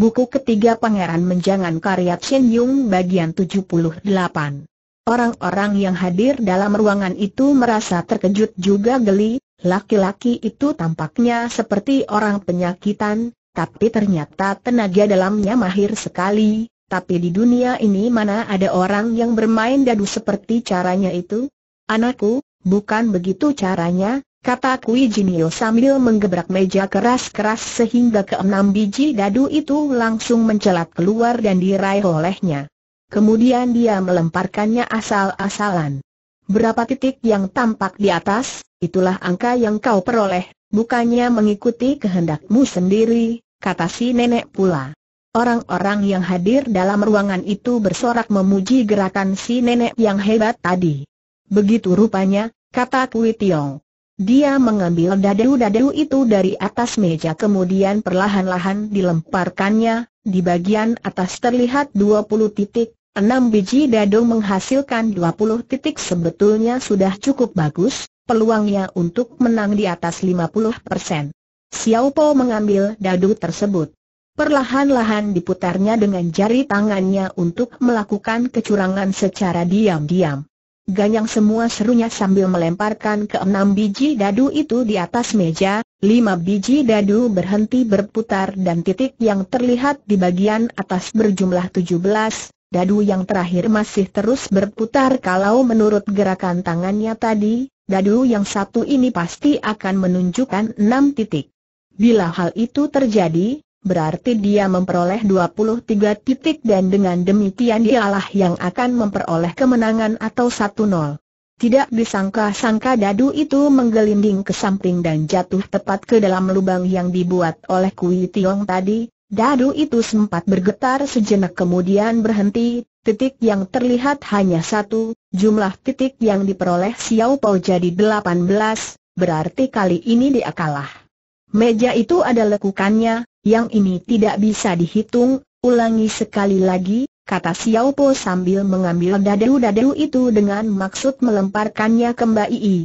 Buku ketiga Pangeran Menjangan karya Chen Yung bagian 78. Orang-orang yang hadir dalam ruangan itu merasa terkejut juga geli, laki-laki itu tampaknya seperti orang penyakitan, tapi ternyata tenaga dalamnya mahir sekali, tapi di dunia ini mana ada orang yang bermain dadu seperti caranya itu? Anakku, bukan begitu caranya, kata Kui jinio sambil menggebrak meja keras-keras sehingga keenam biji dadu itu langsung mencelat keluar dan diraih olehnya. Kemudian dia melemparkannya asal-asalan. Berapa titik yang tampak di atas, itulah angka yang kau peroleh, bukannya mengikuti kehendakmu sendiri, kata si nenek pula. Orang-orang yang hadir dalam ruangan itu bersorak memuji gerakan si nenek yang hebat tadi. Begitu rupanya, kata Kui Tiong. Dia mengambil dadu-dadu itu dari atas meja kemudian perlahan-lahan dilemparkannya, di bagian atas terlihat 20 titik, 6 biji dadu menghasilkan 20 titik sebetulnya sudah cukup bagus, peluangnya untuk menang di atas 50%. Xiao Po mengambil dadu tersebut. Perlahan-lahan diputarnya dengan jari tangannya untuk melakukan kecurangan secara diam-diam. Ganyang semua serunya sambil melemparkan ke enam biji dadu itu di atas meja, lima biji dadu berhenti berputar dan titik yang terlihat di bagian atas berjumlah tujuh belas. dadu yang terakhir masih terus berputar kalau menurut gerakan tangannya tadi, dadu yang satu ini pasti akan menunjukkan enam titik. Bila hal itu terjadi, berarti dia memperoleh 23 titik dan dengan demikian dialah yang akan memperoleh kemenangan atau 1-0. Tidak disangka-sangka dadu itu menggelinding ke samping dan jatuh tepat ke dalam lubang yang dibuat oleh Kui Tiong tadi, dadu itu sempat bergetar sejenak kemudian berhenti, titik yang terlihat hanya satu, jumlah titik yang diperoleh Xiao Pao jadi 18, berarti kali ini dia kalah. Meja itu ada lekukannya, yang ini tidak bisa dihitung, ulangi sekali lagi, kata Xiao Po sambil mengambil dadu-dadu itu dengan maksud melemparkannya ke Mbak Ii.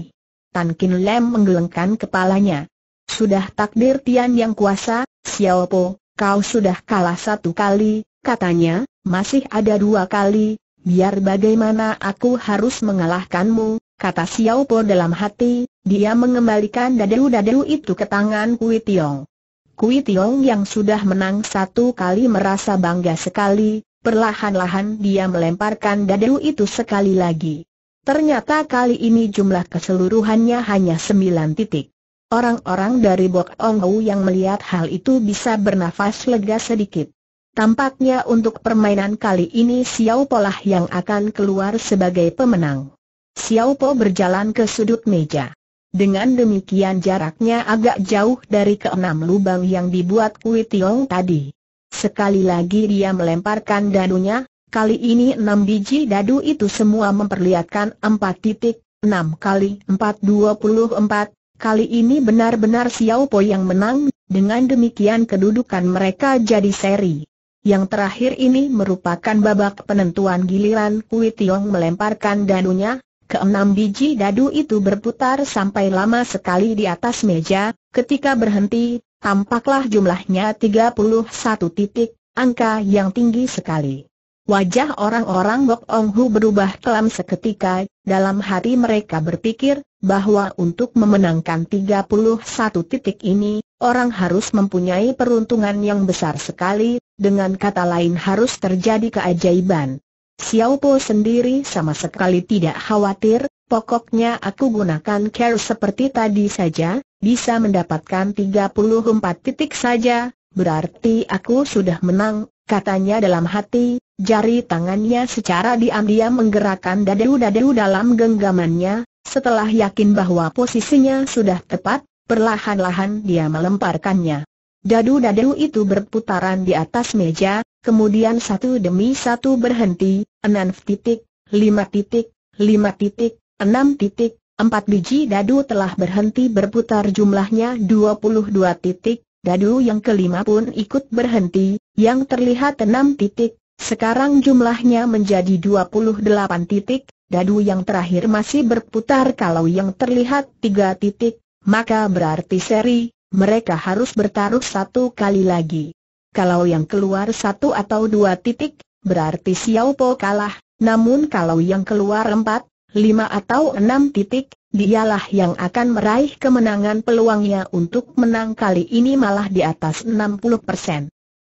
Tan Kin Lem menggelengkan kepalanya. Sudah takdir Tian yang kuasa, Xiao Po, kau sudah kalah satu kali, katanya, masih ada dua kali, biar bagaimana aku harus mengalahkanmu, kata Xiao Po dalam hati, dia mengembalikan dadu-dadu itu ke tangan Kui Tiong. Kui Tiong yang sudah menang satu kali merasa bangga sekali, perlahan-lahan dia melemparkan dadu itu sekali lagi. Ternyata kali ini jumlah keseluruhannya hanya sembilan titik. Orang-orang dari Bok Ong Wu yang melihat hal itu bisa bernafas lega sedikit. Tampaknya untuk permainan kali ini Xiao Po lah yang akan keluar sebagai pemenang. Xiao Po berjalan ke sudut meja. Dengan demikian jaraknya agak jauh dari keenam lubang yang dibuat Kui Tiong tadi. Sekali lagi dia melemparkan dadunya, kali ini enam biji dadu itu semua memperlihatkan empat titik, enam kali empat dua puluh empat, kali ini benar-benar Xiao Po yang menang, dengan demikian kedudukan mereka jadi seri. Yang terakhir ini merupakan babak penentuan giliran Kui Tiong melemparkan dadunya, Keenam biji dadu itu berputar sampai lama sekali di atas meja, ketika berhenti, tampaklah jumlahnya 31 titik, angka yang tinggi sekali. Wajah orang-orang Gok Ong Hu berubah kelam seketika, dalam hati mereka berpikir, bahwa untuk memenangkan 31 titik ini, orang harus mempunyai peruntungan yang besar sekali, dengan kata lain harus terjadi keajaiban. Xiao Po sendiri sama sekali tidak khawatir, pokoknya aku gunakan care seperti tadi saja, bisa mendapatkan 34 titik saja, berarti aku sudah menang, katanya dalam hati, jari tangannya secara diam-diam menggerakkan dadu-dadu dalam genggamannya, setelah yakin bahwa posisinya sudah tepat, perlahan-lahan dia melemparkannya. Dadu-dadu itu berputaran di atas meja, kemudian satu demi satu berhenti, enam titik, lima titik, lima titik, enam titik, empat biji dadu telah berhenti berputar jumlahnya 22 titik, dadu yang kelima pun ikut berhenti, yang terlihat 6 titik, sekarang jumlahnya menjadi 28 titik, dadu yang terakhir masih berputar kalau yang terlihat 3 titik, maka berarti seri mereka harus bertaruh satu kali lagi. Kalau yang keluar satu atau dua titik, berarti Xiao Po kalah, namun kalau yang keluar empat, lima atau enam titik, dialah yang akan meraih kemenangan peluangnya untuk menang kali ini malah di atas 60%.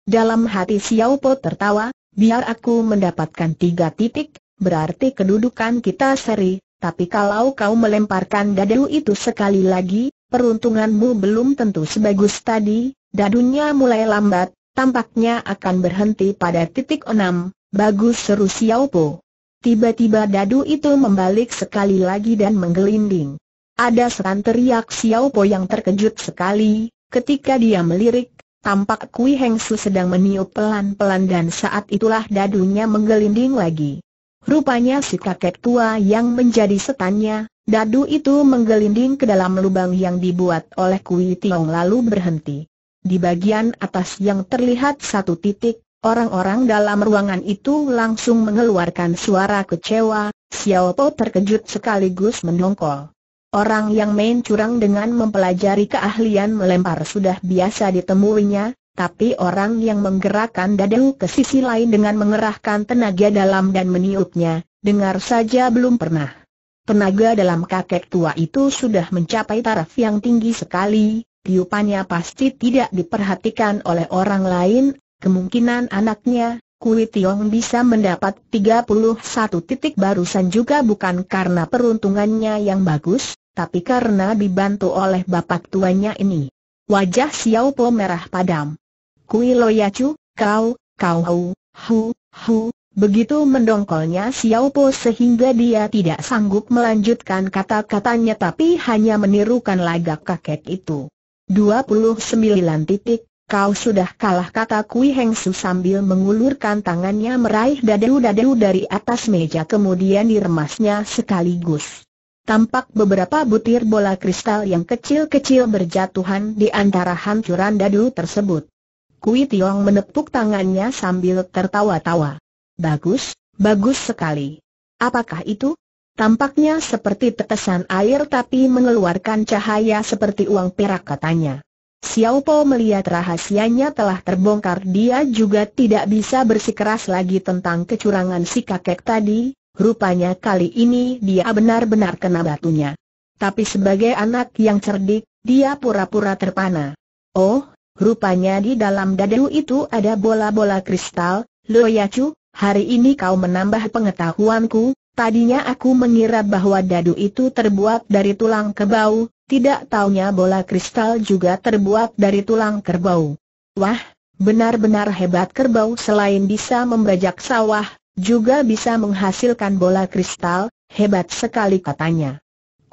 Dalam hati Xiao Po tertawa, biar aku mendapatkan tiga titik, berarti kedudukan kita seri, tapi kalau kau melemparkan dadu itu sekali lagi, peruntunganmu belum tentu sebagus tadi, dadunya mulai lambat, tampaknya akan berhenti pada titik enam, bagus seru Xiaopo. Tiba-tiba dadu itu membalik sekali lagi dan menggelinding. Ada seran teriak Xiaopo yang terkejut sekali, ketika dia melirik, tampak Kui Heng Su sedang meniup pelan-pelan dan saat itulah dadunya menggelinding lagi. Rupanya si kakek tua yang menjadi setannya, Dadu itu menggelinding ke dalam lubang yang dibuat oleh Kui Tiong lalu berhenti. Di bagian atas yang terlihat satu titik, orang-orang dalam ruangan itu langsung mengeluarkan suara kecewa, Xiao Po terkejut sekaligus mendongkol. Orang yang main curang dengan mempelajari keahlian melempar sudah biasa ditemuinya, tapi orang yang menggerakkan dadu ke sisi lain dengan mengerahkan tenaga dalam dan meniupnya, dengar saja belum pernah. Tenaga dalam kakek tua itu sudah mencapai taraf yang tinggi sekali, tiupannya pasti tidak diperhatikan oleh orang lain, kemungkinan anaknya, Kui Tiong bisa mendapat 31 titik barusan juga bukan karena peruntungannya yang bagus, tapi karena dibantu oleh bapak tuanya ini. Wajah Xiao Po merah padam. Kui Loyacu, kau, kau, hu, hu, Begitu mendongkolnya Xiao Po sehingga dia tidak sanggup melanjutkan kata-katanya tapi hanya menirukan lagak kakek itu. 29. Titik, kau sudah kalah kata Kui Heng Su sambil mengulurkan tangannya meraih dadu-dadu dari atas meja kemudian diremasnya sekaligus. Tampak beberapa butir bola kristal yang kecil-kecil berjatuhan di antara hancuran dadu tersebut. Kui Tiong menepuk tangannya sambil tertawa-tawa. Bagus, bagus sekali. Apakah itu? Tampaknya seperti tetesan air tapi mengeluarkan cahaya seperti uang perak katanya. Xiao Po melihat rahasianya telah terbongkar dia juga tidak bisa bersikeras lagi tentang kecurangan si kakek tadi, rupanya kali ini dia benar-benar kena batunya. Tapi sebagai anak yang cerdik, dia pura-pura terpana. Oh, rupanya di dalam dadu itu ada bola-bola kristal, Lo ya cu? hari ini kau menambah pengetahuanku, tadinya aku mengira bahwa dadu itu terbuat dari tulang kerbau, tidak taunya bola kristal juga terbuat dari tulang kerbau. Wah, benar-benar hebat kerbau selain bisa membajak sawah, juga bisa menghasilkan bola kristal, hebat sekali katanya.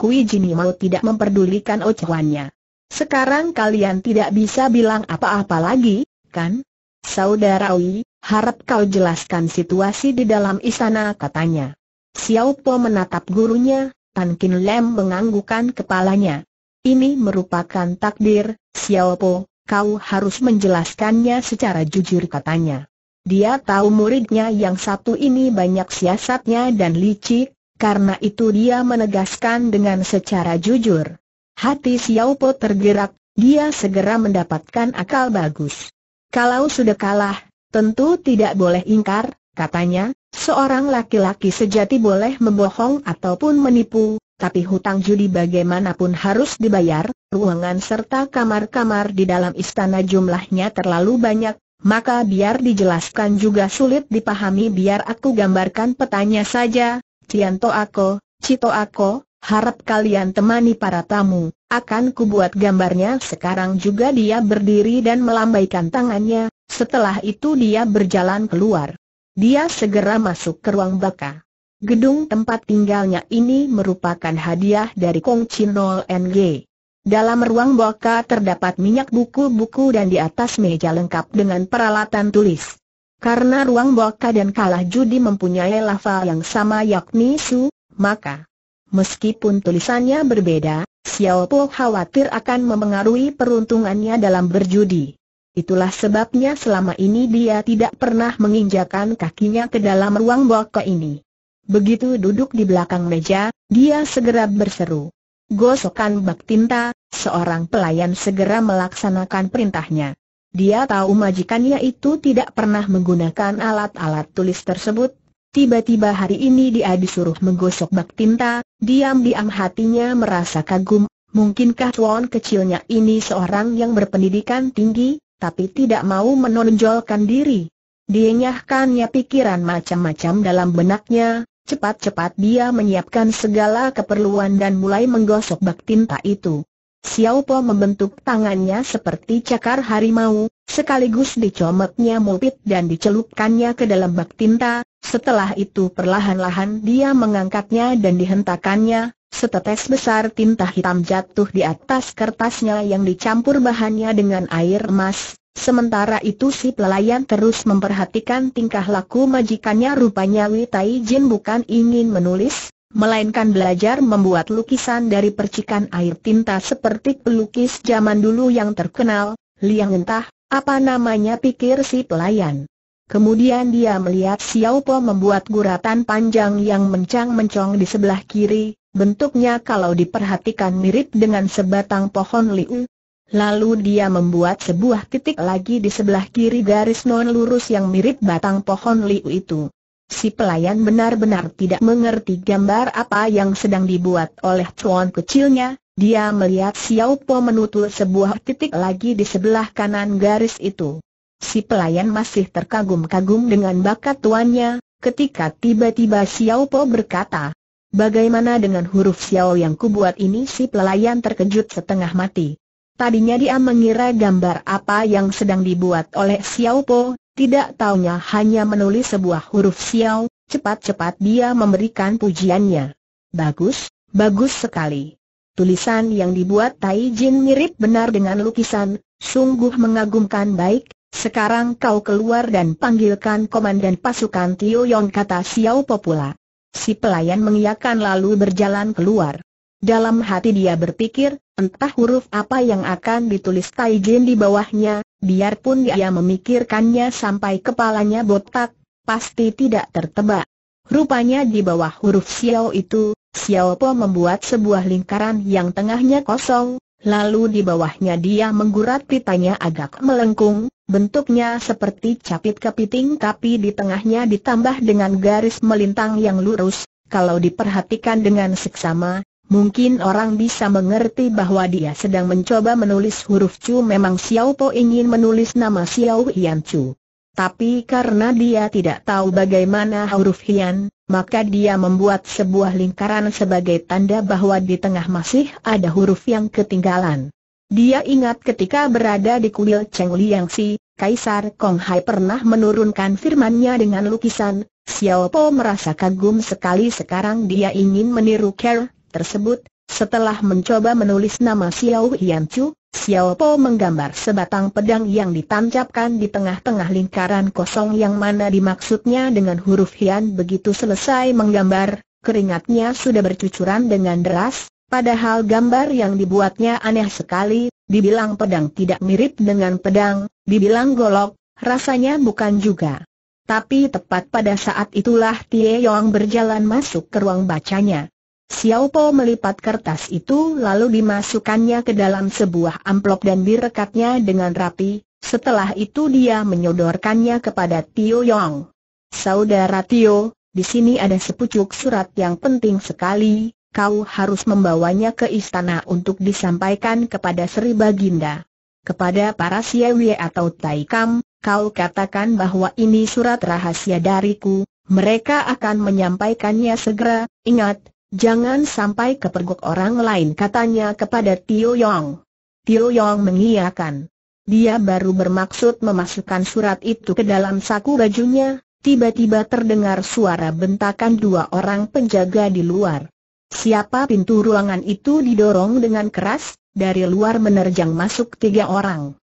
Kui Jini mau tidak memperdulikan ocehannya. Sekarang kalian tidak bisa bilang apa-apa lagi, kan? saudara Saudarawi, Harap kau jelaskan situasi di dalam istana katanya. Xiao Po menatap gurunya, Tan Kin Lem menganggukkan kepalanya. Ini merupakan takdir, Xiao Po, kau harus menjelaskannya secara jujur katanya. Dia tahu muridnya yang satu ini banyak siasatnya dan licik, karena itu dia menegaskan dengan secara jujur. Hati Xiao Po tergerak, dia segera mendapatkan akal bagus. Kalau sudah kalah, Tentu tidak boleh ingkar, katanya, seorang laki-laki sejati boleh membohong ataupun menipu, tapi hutang judi bagaimanapun harus dibayar, ruangan serta kamar-kamar di dalam istana jumlahnya terlalu banyak, maka biar dijelaskan juga sulit dipahami biar aku gambarkan petanya saja, Cianto Ako, Cito Ako, harap kalian temani para tamu, akan kubuat gambarnya sekarang juga dia berdiri dan melambaikan tangannya, setelah itu dia berjalan keluar. Dia segera masuk ke ruang baka. Gedung tempat tinggalnya ini merupakan hadiah dari Kong Chinol NG. Dalam ruang baka terdapat minyak buku-buku dan di atas meja lengkap dengan peralatan tulis. Karena ruang baka dan kalah judi mempunyai lafal yang sama yakni su, maka meskipun tulisannya berbeda, Xiao Po khawatir akan memengaruhi peruntungannya dalam berjudi. Itulah sebabnya selama ini dia tidak pernah menginjakan kakinya ke dalam ruang boko ini. Begitu duduk di belakang meja, dia segera berseru. Gosokan bak tinta, seorang pelayan segera melaksanakan perintahnya. Dia tahu majikannya itu tidak pernah menggunakan alat-alat tulis tersebut. Tiba-tiba hari ini dia disuruh menggosok bak tinta, diam-diam hatinya merasa kagum, mungkinkah tuan kecilnya ini seorang yang berpendidikan tinggi? tapi tidak mau menonjolkan diri. Dienyahkannya pikiran macam-macam dalam benaknya, cepat-cepat dia menyiapkan segala keperluan dan mulai menggosok bak tinta itu. Xiao Po membentuk tangannya seperti cakar harimau, sekaligus dicomeknya mulpit dan dicelupkannya ke dalam bak tinta, setelah itu perlahan-lahan dia mengangkatnya dan dihentakannya, Setetes besar tinta hitam jatuh di atas kertasnya yang dicampur bahannya dengan air emas. Sementara itu si pelayan terus memperhatikan tingkah laku majikannya rupanya Witai Jin bukan ingin menulis, melainkan belajar membuat lukisan dari percikan air tinta seperti pelukis zaman dulu yang terkenal, Liang entah, apa namanya pikir si pelayan. Kemudian dia melihat Xiao Po membuat guratan panjang yang mencang-mencong di sebelah kiri, Bentuknya kalau diperhatikan mirip dengan sebatang pohon liu. Lalu dia membuat sebuah titik lagi di sebelah kiri garis non lurus yang mirip batang pohon liu itu. Si pelayan benar-benar tidak mengerti gambar apa yang sedang dibuat oleh cuan kecilnya, dia melihat Xiao Po menutul sebuah titik lagi di sebelah kanan garis itu. Si pelayan masih terkagum-kagum dengan bakat tuannya, ketika tiba-tiba Xiao Po berkata, Bagaimana dengan huruf Xiao yang kubuat ini si pelayan terkejut setengah mati. Tadinya dia mengira gambar apa yang sedang dibuat oleh Xiao Po, tidak taunya hanya menulis sebuah huruf Xiao, cepat-cepat dia memberikan pujiannya. Bagus, bagus sekali. Tulisan yang dibuat Tai Jin mirip benar dengan lukisan, sungguh mengagumkan baik, sekarang kau keluar dan panggilkan komandan pasukan Tio Yong kata Xiao Po pula. Si pelayan mengiyakan lalu berjalan keluar. Dalam hati dia berpikir, entah huruf apa yang akan ditulis Taijin di bawahnya, biarpun dia memikirkannya sampai kepalanya botak, pasti tidak tertebak. Rupanya di bawah huruf Xiao itu, Xiao Po membuat sebuah lingkaran yang tengahnya kosong, Lalu di bawahnya dia menggurat pitanya agak melengkung, bentuknya seperti capit kepiting tapi di tengahnya ditambah dengan garis melintang yang lurus. Kalau diperhatikan dengan seksama, Mungkin orang bisa mengerti bahwa dia sedang mencoba menulis huruf Chu memang Xiao Po ingin menulis nama Xiao Hian Chu. Tapi karena dia tidak tahu bagaimana huruf Hian, maka dia membuat sebuah lingkaran sebagai tanda bahwa di tengah masih ada huruf yang ketinggalan. Dia ingat ketika berada di kuil Cheng Liang Si, Kaisar Kong Hai pernah menurunkan firmannya dengan lukisan, Xiao Po merasa kagum sekali sekarang dia ingin meniru care tersebut, setelah mencoba menulis nama Xiao Hian Chu, Xiao Po menggambar sebatang pedang yang ditancapkan di tengah-tengah lingkaran kosong yang mana dimaksudnya dengan huruf Hian begitu selesai menggambar, keringatnya sudah bercucuran dengan deras, padahal gambar yang dibuatnya aneh sekali, dibilang pedang tidak mirip dengan pedang, dibilang golok, rasanya bukan juga. Tapi tepat pada saat itulah Tie Yong berjalan masuk ke ruang bacanya. Xiao Po melipat kertas itu lalu dimasukkannya ke dalam sebuah amplop dan direkatnya dengan rapi, setelah itu dia menyodorkannya kepada Tio Yong. Saudara Tio, di sini ada sepucuk surat yang penting sekali, kau harus membawanya ke istana untuk disampaikan kepada Sri Baginda. Kepada para Siewie atau Taikam, kau katakan bahwa ini surat rahasia dariku, mereka akan menyampaikannya segera, ingat, Jangan sampai kepergok orang lain katanya kepada Tio Yong. Tio Yong mengiyakan. Dia baru bermaksud memasukkan surat itu ke dalam saku bajunya, tiba-tiba terdengar suara bentakan dua orang penjaga di luar. Siapa pintu ruangan itu didorong dengan keras, dari luar menerjang masuk tiga orang.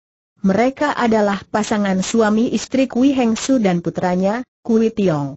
Mereka adalah pasangan suami istri Kui Hengsu dan putranya, Kui Tiong.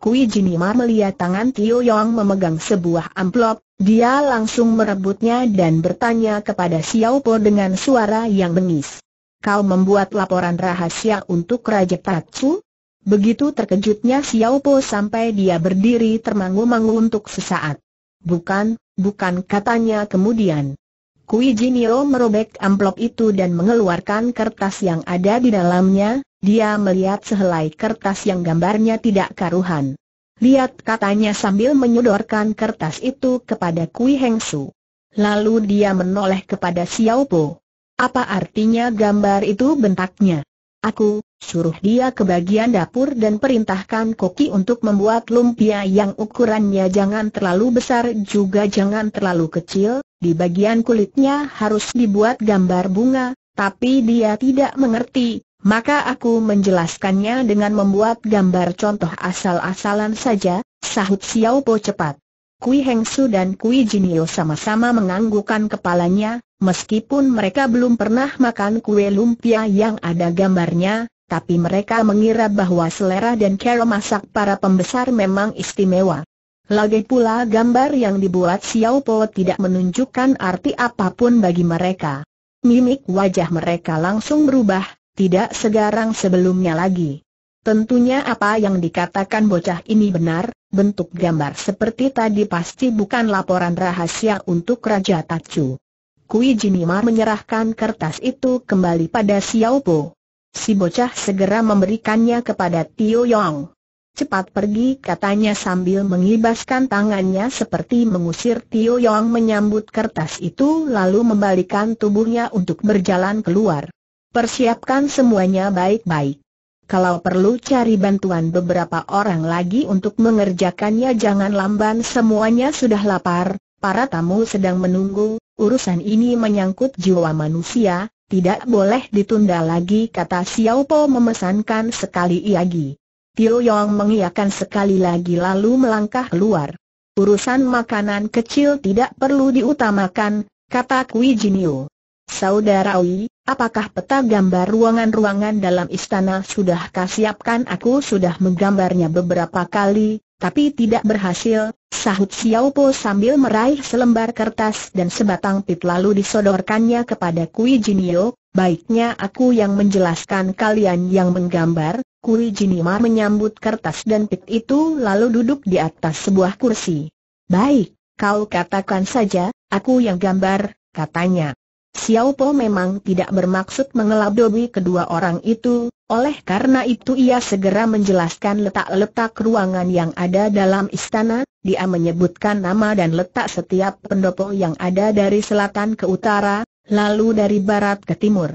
Kui Jinima melihat tangan Tio Yong memegang sebuah amplop, dia langsung merebutnya dan bertanya kepada Xiao Po dengan suara yang bengis. Kau membuat laporan rahasia untuk Raja Tatsu? Begitu terkejutnya Xiao Po sampai dia berdiri termangu-mangu untuk sesaat. Bukan, bukan katanya kemudian. Kui Jinio merobek amplop itu dan mengeluarkan kertas yang ada di dalamnya, dia melihat sehelai kertas yang gambarnya tidak karuhan. Lihat katanya sambil menyodorkan kertas itu kepada Kui Heng Su. Lalu dia menoleh kepada Xiao Po. Apa artinya gambar itu bentaknya? Aku, suruh dia ke bagian dapur dan perintahkan Koki untuk membuat lumpia yang ukurannya jangan terlalu besar juga jangan terlalu kecil, di bagian kulitnya harus dibuat gambar bunga, tapi dia tidak mengerti, maka aku menjelaskannya dengan membuat gambar contoh asal-asalan saja, sahut Xiao Po cepat. Kui Heng Su dan Kui Jinio sama-sama menganggukkan kepalanya, meskipun mereka belum pernah makan kue lumpia yang ada gambarnya, tapi mereka mengira bahwa selera dan cara masak para pembesar memang istimewa. Lagi pula gambar yang dibuat Xiao Po tidak menunjukkan arti apapun bagi mereka. Mimik wajah mereka langsung berubah, tidak segarang sebelumnya lagi. Tentunya apa yang dikatakan bocah ini benar, bentuk gambar seperti tadi pasti bukan laporan rahasia untuk Raja Tacu. Kui Jinima menyerahkan kertas itu kembali pada Xiao Po. Si bocah segera memberikannya kepada Tio Yong. Cepat pergi katanya sambil mengibaskan tangannya seperti mengusir Tio Yong menyambut kertas itu lalu membalikan tubuhnya untuk berjalan keluar. Persiapkan semuanya baik-baik. Kalau perlu cari bantuan beberapa orang lagi untuk mengerjakannya jangan lamban semuanya sudah lapar, para tamu sedang menunggu, urusan ini menyangkut jiwa manusia, tidak boleh ditunda lagi kata Xiao Po memesankan sekali lagi. Tio Yong mengiakan sekali lagi lalu melangkah keluar. Urusan makanan kecil tidak perlu diutamakan, kata Kui Yu. Saudara Wi, apakah peta gambar ruangan-ruangan dalam istana sudah siapkan? Aku sudah menggambarnya beberapa kali, tapi tidak berhasil, sahut Xiao Po sambil meraih selembar kertas dan sebatang pip lalu disodorkannya kepada Kui Jinio, baiknya aku yang menjelaskan kalian yang menggambar, Kui Jinima menyambut kertas dan pip itu lalu duduk di atas sebuah kursi. Baik, kau katakan saja, aku yang gambar, katanya. Xiao Po memang tidak bermaksud mengelabui kedua orang itu, oleh karena itu ia segera menjelaskan letak-letak ruangan yang ada dalam istana, dia menyebutkan nama dan letak setiap pendopo yang ada dari selatan ke utara, lalu dari barat ke timur.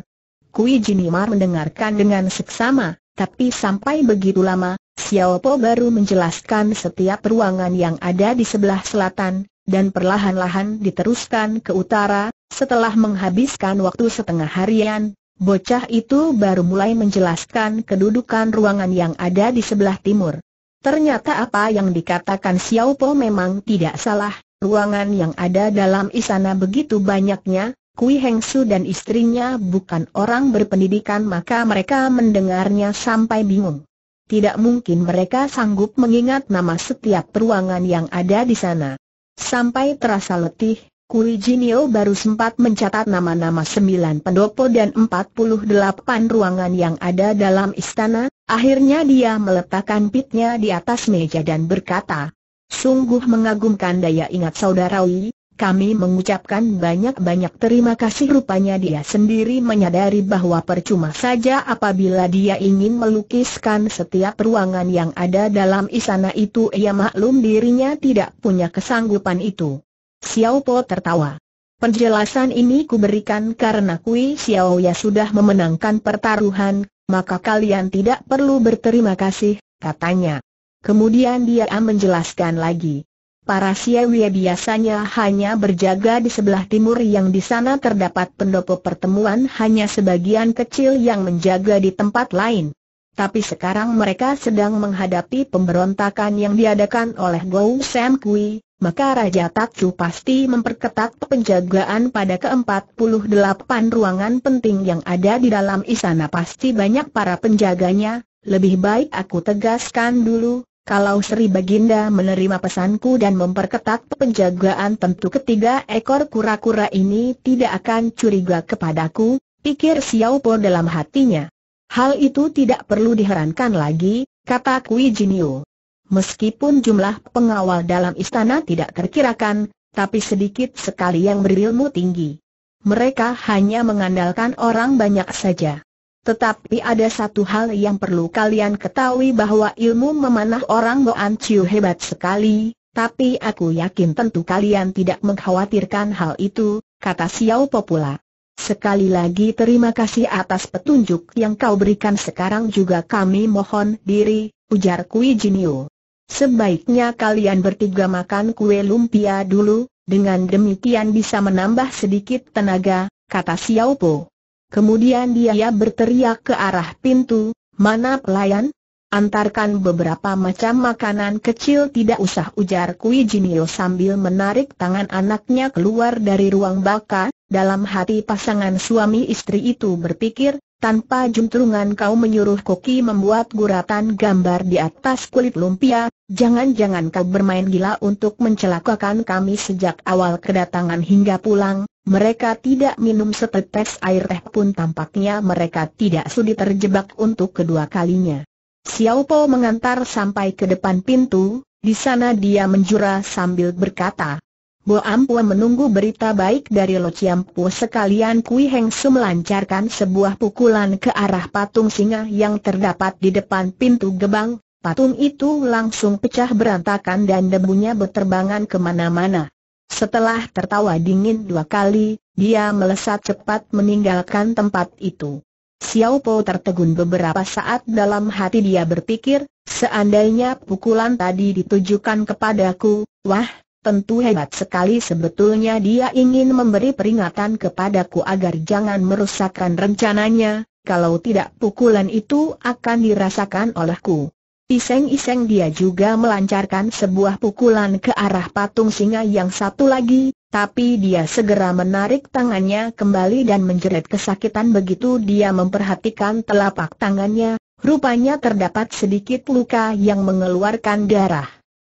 Kui Jinimar mendengarkan dengan seksama, tapi sampai begitu lama, Xiao Po baru menjelaskan setiap ruangan yang ada di sebelah selatan, dan perlahan-lahan diteruskan ke utara, setelah menghabiskan waktu setengah harian, bocah itu baru mulai menjelaskan kedudukan ruangan yang ada di sebelah timur. Ternyata apa yang dikatakan Xiao Po memang tidak salah, ruangan yang ada dalam istana begitu banyaknya, Kui Heng Su dan istrinya bukan orang berpendidikan maka mereka mendengarnya sampai bingung. Tidak mungkin mereka sanggup mengingat nama setiap ruangan yang ada di sana. Sampai terasa letih, Kui Jinio baru sempat mencatat nama-nama sembilan pendopo dan empat puluh delapan ruangan yang ada dalam istana, akhirnya dia meletakkan pitnya di atas meja dan berkata, Sungguh mengagumkan daya ingat saudara Wi, kami mengucapkan banyak-banyak terima kasih rupanya dia sendiri menyadari bahwa percuma saja apabila dia ingin melukiskan setiap ruangan yang ada dalam istana itu ia maklum dirinya tidak punya kesanggupan itu. Xiao Po tertawa. Penjelasan ini kuberikan karena Kui Xiao ya sudah memenangkan pertaruhan, maka kalian tidak perlu berterima kasih, katanya. Kemudian dia menjelaskan lagi. Para Siawie biasanya hanya berjaga di sebelah timur yang di sana terdapat pendopo pertemuan hanya sebagian kecil yang menjaga di tempat lain. Tapi sekarang mereka sedang menghadapi pemberontakan yang diadakan oleh Gou Sam Kui, maka Raja Takcu pasti memperketat penjagaan pada ke-48 ruangan penting yang ada di dalam istana pasti banyak para penjaganya, lebih baik aku tegaskan dulu, kalau Sri Baginda menerima pesanku dan memperketat penjagaan tentu ketiga ekor kura-kura ini tidak akan curiga kepadaku, pikir Xiao Po dalam hatinya. Hal itu tidak perlu diherankan lagi, kata Kui Jinio meskipun jumlah pengawal dalam istana tidak terkirakan, tapi sedikit sekali yang berilmu tinggi. Mereka hanya mengandalkan orang banyak saja. Tetapi ada satu hal yang perlu kalian ketahui bahwa ilmu memanah orang Goan Chiu hebat sekali, tapi aku yakin tentu kalian tidak mengkhawatirkan hal itu, kata Xiao Popula. Sekali lagi terima kasih atas petunjuk yang kau berikan sekarang juga kami mohon diri, ujar Kui Jinio. Sebaiknya kalian bertiga makan kue lumpia dulu, dengan demikian bisa menambah sedikit tenaga, kata Xiao Po. Kemudian dia berteriak ke arah pintu, mana pelayan? Antarkan beberapa macam makanan kecil tidak usah ujar Kui Jinio sambil menarik tangan anaknya keluar dari ruang baka, dalam hati pasangan suami istri itu berpikir, tanpa juntrungan kau menyuruh Koki membuat guratan gambar di atas kulit lumpia, jangan-jangan kau bermain gila untuk mencelakakan kami sejak awal kedatangan hingga pulang, mereka tidak minum setetes air teh pun tampaknya mereka tidak sudi terjebak untuk kedua kalinya. Xiao Po mengantar sampai ke depan pintu, di sana dia menjura sambil berkata, Bo Ampua menunggu berita baik dari Lo Chiampu sekalian Kui Heng Su melancarkan sebuah pukulan ke arah patung singa yang terdapat di depan pintu gebang, patung itu langsung pecah berantakan dan debunya berterbangan kemana-mana. Setelah tertawa dingin dua kali, dia melesat cepat meninggalkan tempat itu. Xiao Po tertegun beberapa saat dalam hati dia berpikir, seandainya pukulan tadi ditujukan kepadaku, wah, Tentu hebat sekali sebetulnya dia ingin memberi peringatan kepadaku agar jangan merusakkan rencananya, kalau tidak pukulan itu akan dirasakan olehku. Iseng-iseng dia juga melancarkan sebuah pukulan ke arah patung singa yang satu lagi, tapi dia segera menarik tangannya kembali dan menjerit kesakitan begitu dia memperhatikan telapak tangannya, rupanya terdapat sedikit luka yang mengeluarkan darah.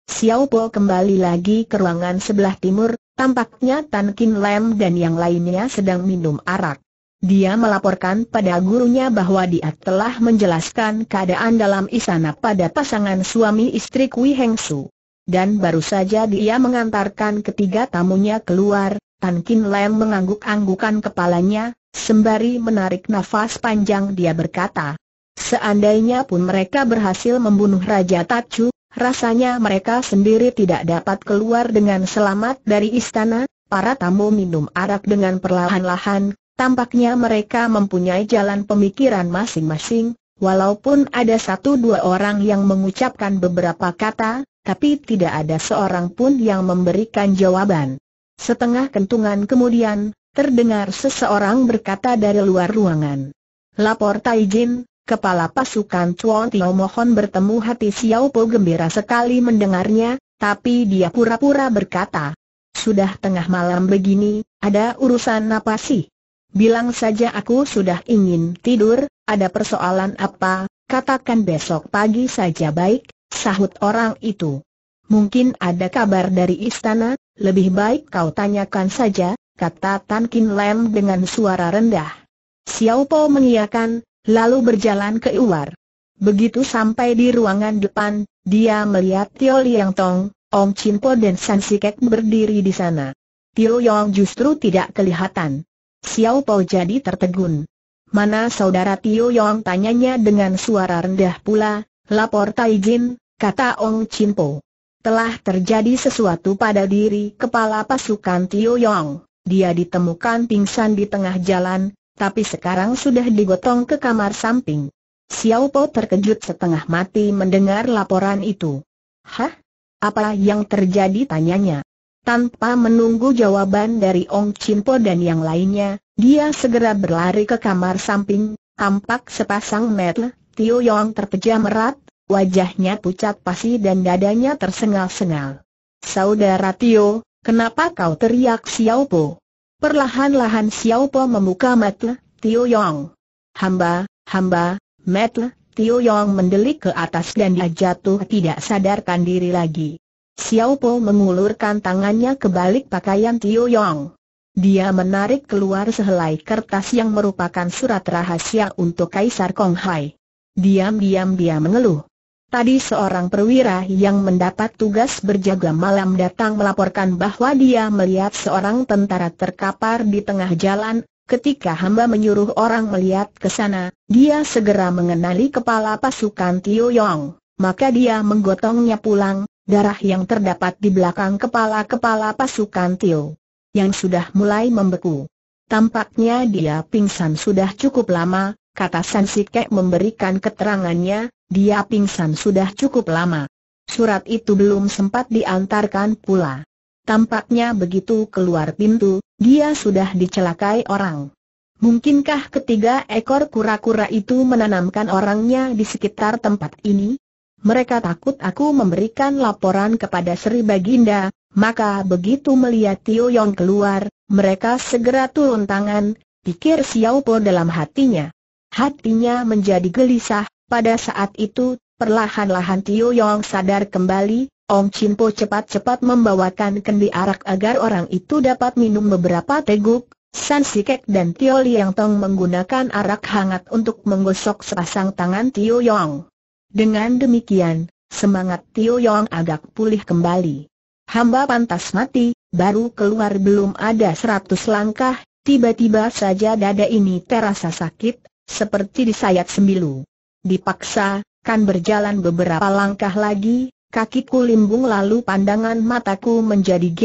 Xiao Po kembali lagi ke ruangan sebelah timur, tampaknya Tan Kin Lam dan yang lainnya sedang minum arak. Dia melaporkan pada gurunya bahwa dia telah menjelaskan keadaan dalam istana pada pasangan suami istri Kui Heng Su. Dan baru saja dia mengantarkan ketiga tamunya keluar, Tan Kin Lam mengangguk-anggukan kepalanya, sembari menarik nafas panjang dia berkata, Seandainya pun mereka berhasil membunuh Raja Tachu? Rasanya mereka sendiri tidak dapat keluar dengan selamat dari istana, para tamu minum arak dengan perlahan-lahan, tampaknya mereka mempunyai jalan pemikiran masing-masing, walaupun ada satu dua orang yang mengucapkan beberapa kata, tapi tidak ada seorang pun yang memberikan jawaban. Setengah kentungan kemudian, terdengar seseorang berkata dari luar ruangan. Lapor Taijin, Kepala pasukan Chuan Tio mohon bertemu hati Xiao Po gembira sekali mendengarnya, tapi dia pura-pura berkata, Sudah tengah malam begini, ada urusan apa sih? Bilang saja aku sudah ingin tidur, ada persoalan apa, katakan besok pagi saja baik, sahut orang itu. Mungkin ada kabar dari istana, lebih baik kau tanyakan saja, kata Tan Kin Lam dengan suara rendah. Xiao Po mengiyakan, lalu berjalan ke luar. Begitu sampai di ruangan depan, dia melihat Tio Liang Tong, Om Chin Po dan San Sikek berdiri di sana. Tio Yong justru tidak kelihatan. Xiao Po jadi tertegun. Mana saudara Tio Yong tanyanya dengan suara rendah pula, lapor Tai kata Om Chin Po. Telah terjadi sesuatu pada diri kepala pasukan Tio Yong. Dia ditemukan pingsan di tengah jalan, tapi sekarang sudah digotong ke kamar samping. Xiao Po terkejut setengah mati mendengar laporan itu. Hah? Apa yang terjadi tanyanya? Tanpa menunggu jawaban dari Ong Po dan yang lainnya, dia segera berlari ke kamar samping, tampak sepasang metel, Tio Yong terpejam erat, wajahnya pucat pasi dan dadanya tersengal-sengal. Saudara Tio, kenapa kau teriak Xiao Po? Perlahan-lahan Xiao Po membuka mata, Tio Yong. Hamba, hamba, mata, Tio Yong mendelik ke atas dan dia jatuh tidak sadarkan diri lagi. Xiao Po mengulurkan tangannya ke balik pakaian Tio Yong. Dia menarik keluar sehelai kertas yang merupakan surat rahasia untuk Kaisar Konghai. Diam-diam dia mengeluh. Tadi seorang perwira yang mendapat tugas berjaga malam datang melaporkan bahwa dia melihat seorang tentara terkapar di tengah jalan, ketika hamba menyuruh orang melihat ke sana, dia segera mengenali kepala pasukan Tio Yong, maka dia menggotongnya pulang, darah yang terdapat di belakang kepala-kepala pasukan Tio yang sudah mulai membeku. Tampaknya dia pingsan sudah cukup lama, kata Sikek memberikan keterangannya, dia pingsan sudah cukup lama. Surat itu belum sempat diantarkan pula. Tampaknya begitu keluar pintu, dia sudah dicelakai orang. Mungkinkah ketiga ekor kura-kura itu menanamkan orangnya di sekitar tempat ini? Mereka takut aku memberikan laporan kepada Sri Baginda, maka begitu melihat Tio Yong keluar, mereka segera turun tangan, pikir Xiao Po dalam hatinya. Hatinya menjadi gelisah, pada saat itu, perlahan-lahan Tio Yong sadar kembali, Om Chin Po cepat-cepat membawakan kendi arak agar orang itu dapat minum beberapa teguk. San Kek dan Tio Liang Tong menggunakan arak hangat untuk menggosok sepasang tangan Tio Yong. Dengan demikian, semangat Tio Yong agak pulih kembali. Hamba pantas mati, baru keluar belum ada seratus langkah, tiba-tiba saja dada ini terasa sakit, seperti disayat sembilu. Dipaksa, kan berjalan beberapa langkah lagi, kakiku limbung lalu pandangan mataku menjadi G,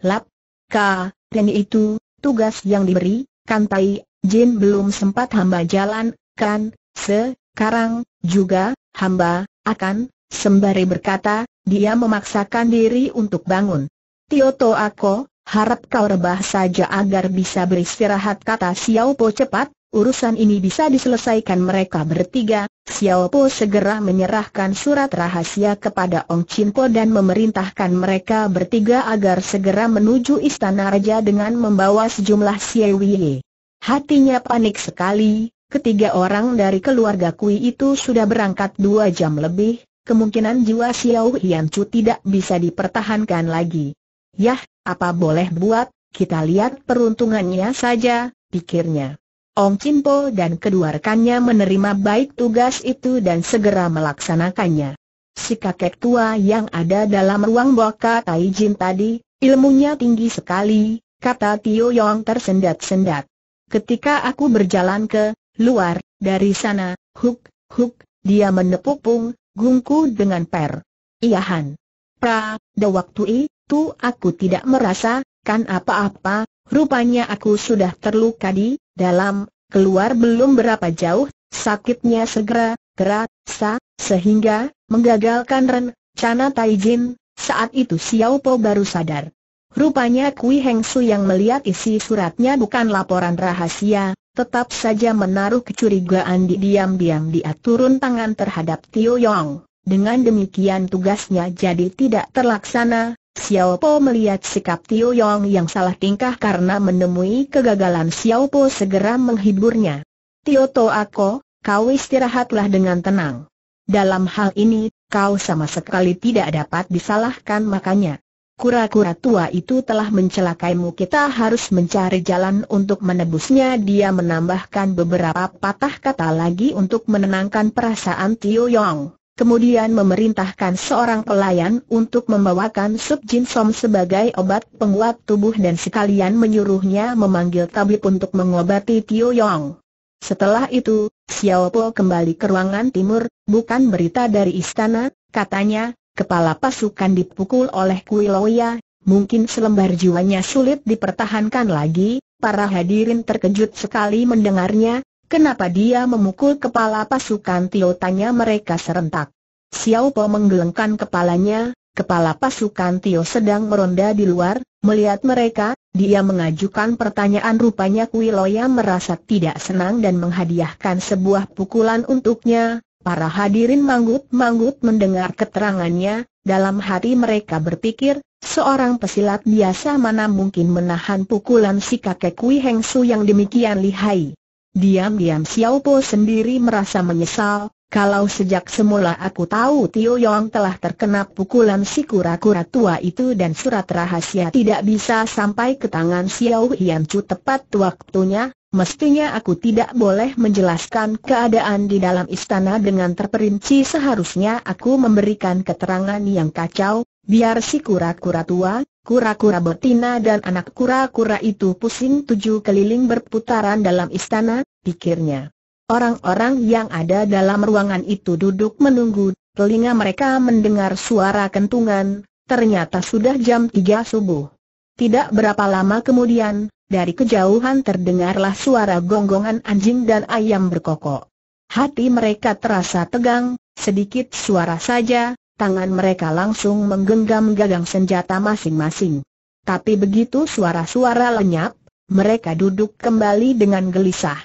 lap, K, dan itu, tugas yang diberi, kantai, Jin belum sempat hamba jalan, kan, sekarang, juga, hamba, akan, sembari berkata, dia memaksakan diri untuk bangun. Tio Tioto Ako, harap kau rebah saja agar bisa beristirahat kata Xiao Po cepat, urusan ini bisa diselesaikan mereka bertiga. Xiao Po segera menyerahkan surat rahasia kepada Ong Chin Po dan memerintahkan mereka bertiga agar segera menuju istana raja dengan membawa sejumlah siewie. Hatinya panik sekali, ketiga orang dari keluarga Kui itu sudah berangkat dua jam lebih, kemungkinan jiwa Xiao Hian Chu tidak bisa dipertahankan lagi. Yah, apa boleh buat, kita lihat peruntungannya saja, pikirnya. Ong Cimpo dan kedua rekannya menerima baik tugas itu dan segera melaksanakannya. Si kakek tua yang ada dalam ruang boka Taijin tadi, ilmunya tinggi sekali, kata Tio Yong tersendat-sendat. Ketika aku berjalan ke luar, dari sana, huk, huk, dia menepuk pung, gungku dengan per. Iya han, Pra, da waktu i, itu aku tidak merasa, kan apa-apa, rupanya aku sudah terluka di dalam, keluar belum berapa jauh, sakitnya segera, terasa, sehingga, menggagalkan rencana Cana Taijin, saat itu Xiao Po baru sadar. Rupanya Kui Heng Su yang melihat isi suratnya bukan laporan rahasia, tetap saja menaruh kecurigaan di diam-diam dia turun tangan terhadap Tio Yong. Dengan demikian tugasnya jadi tidak terlaksana, Xiao Po melihat sikap Tio Yong yang salah tingkah karena menemui kegagalan Xiao Po segera menghiburnya. Tio To Ako, kau istirahatlah dengan tenang. Dalam hal ini, kau sama sekali tidak dapat disalahkan makanya. Kura-kura tua itu telah mencelakaimu kita harus mencari jalan untuk menebusnya Dia menambahkan beberapa patah kata lagi untuk menenangkan perasaan Tio Yong kemudian memerintahkan seorang pelayan untuk membawakan sup jinsom sebagai obat penguat tubuh dan sekalian menyuruhnya memanggil tabib untuk mengobati Tio Yong. Setelah itu, Xiao Po kembali ke ruangan timur, bukan berita dari istana, katanya, kepala pasukan dipukul oleh Kui Loya. mungkin selembar jiwanya sulit dipertahankan lagi, para hadirin terkejut sekali mendengarnya, Kenapa dia memukul kepala pasukan Tio? Tanya mereka serentak. Xiao Po menggelengkan kepalanya, kepala pasukan Tio sedang meronda di luar, melihat mereka, dia mengajukan pertanyaan rupanya Kui Loya merasa tidak senang dan menghadiahkan sebuah pukulan untuknya. Para hadirin manggut-manggut mendengar keterangannya, dalam hati mereka berpikir, seorang pesilat biasa mana mungkin menahan pukulan si kakek Kui Heng Su yang demikian lihai. Diam-diam Xiao Po sendiri merasa menyesal, kalau sejak semula aku tahu Tio Yong telah terkena pukulan si kura-kura tua itu dan surat rahasia tidak bisa sampai ke tangan Xiao Hian Chu tepat waktunya, mestinya aku tidak boleh menjelaskan keadaan di dalam istana dengan terperinci seharusnya aku memberikan keterangan yang kacau, biar si kura-kura tua, Kura-kura betina dan anak kura-kura itu pusing tujuh keliling berputaran dalam istana, pikirnya. Orang-orang yang ada dalam ruangan itu duduk menunggu, telinga mereka mendengar suara kentungan, ternyata sudah jam tiga subuh. Tidak berapa lama kemudian, dari kejauhan terdengarlah suara gonggongan anjing dan ayam berkokok. Hati mereka terasa tegang, sedikit suara saja, tangan mereka langsung menggenggam gagang senjata masing-masing. Tapi begitu suara-suara lenyap, mereka duduk kembali dengan gelisah.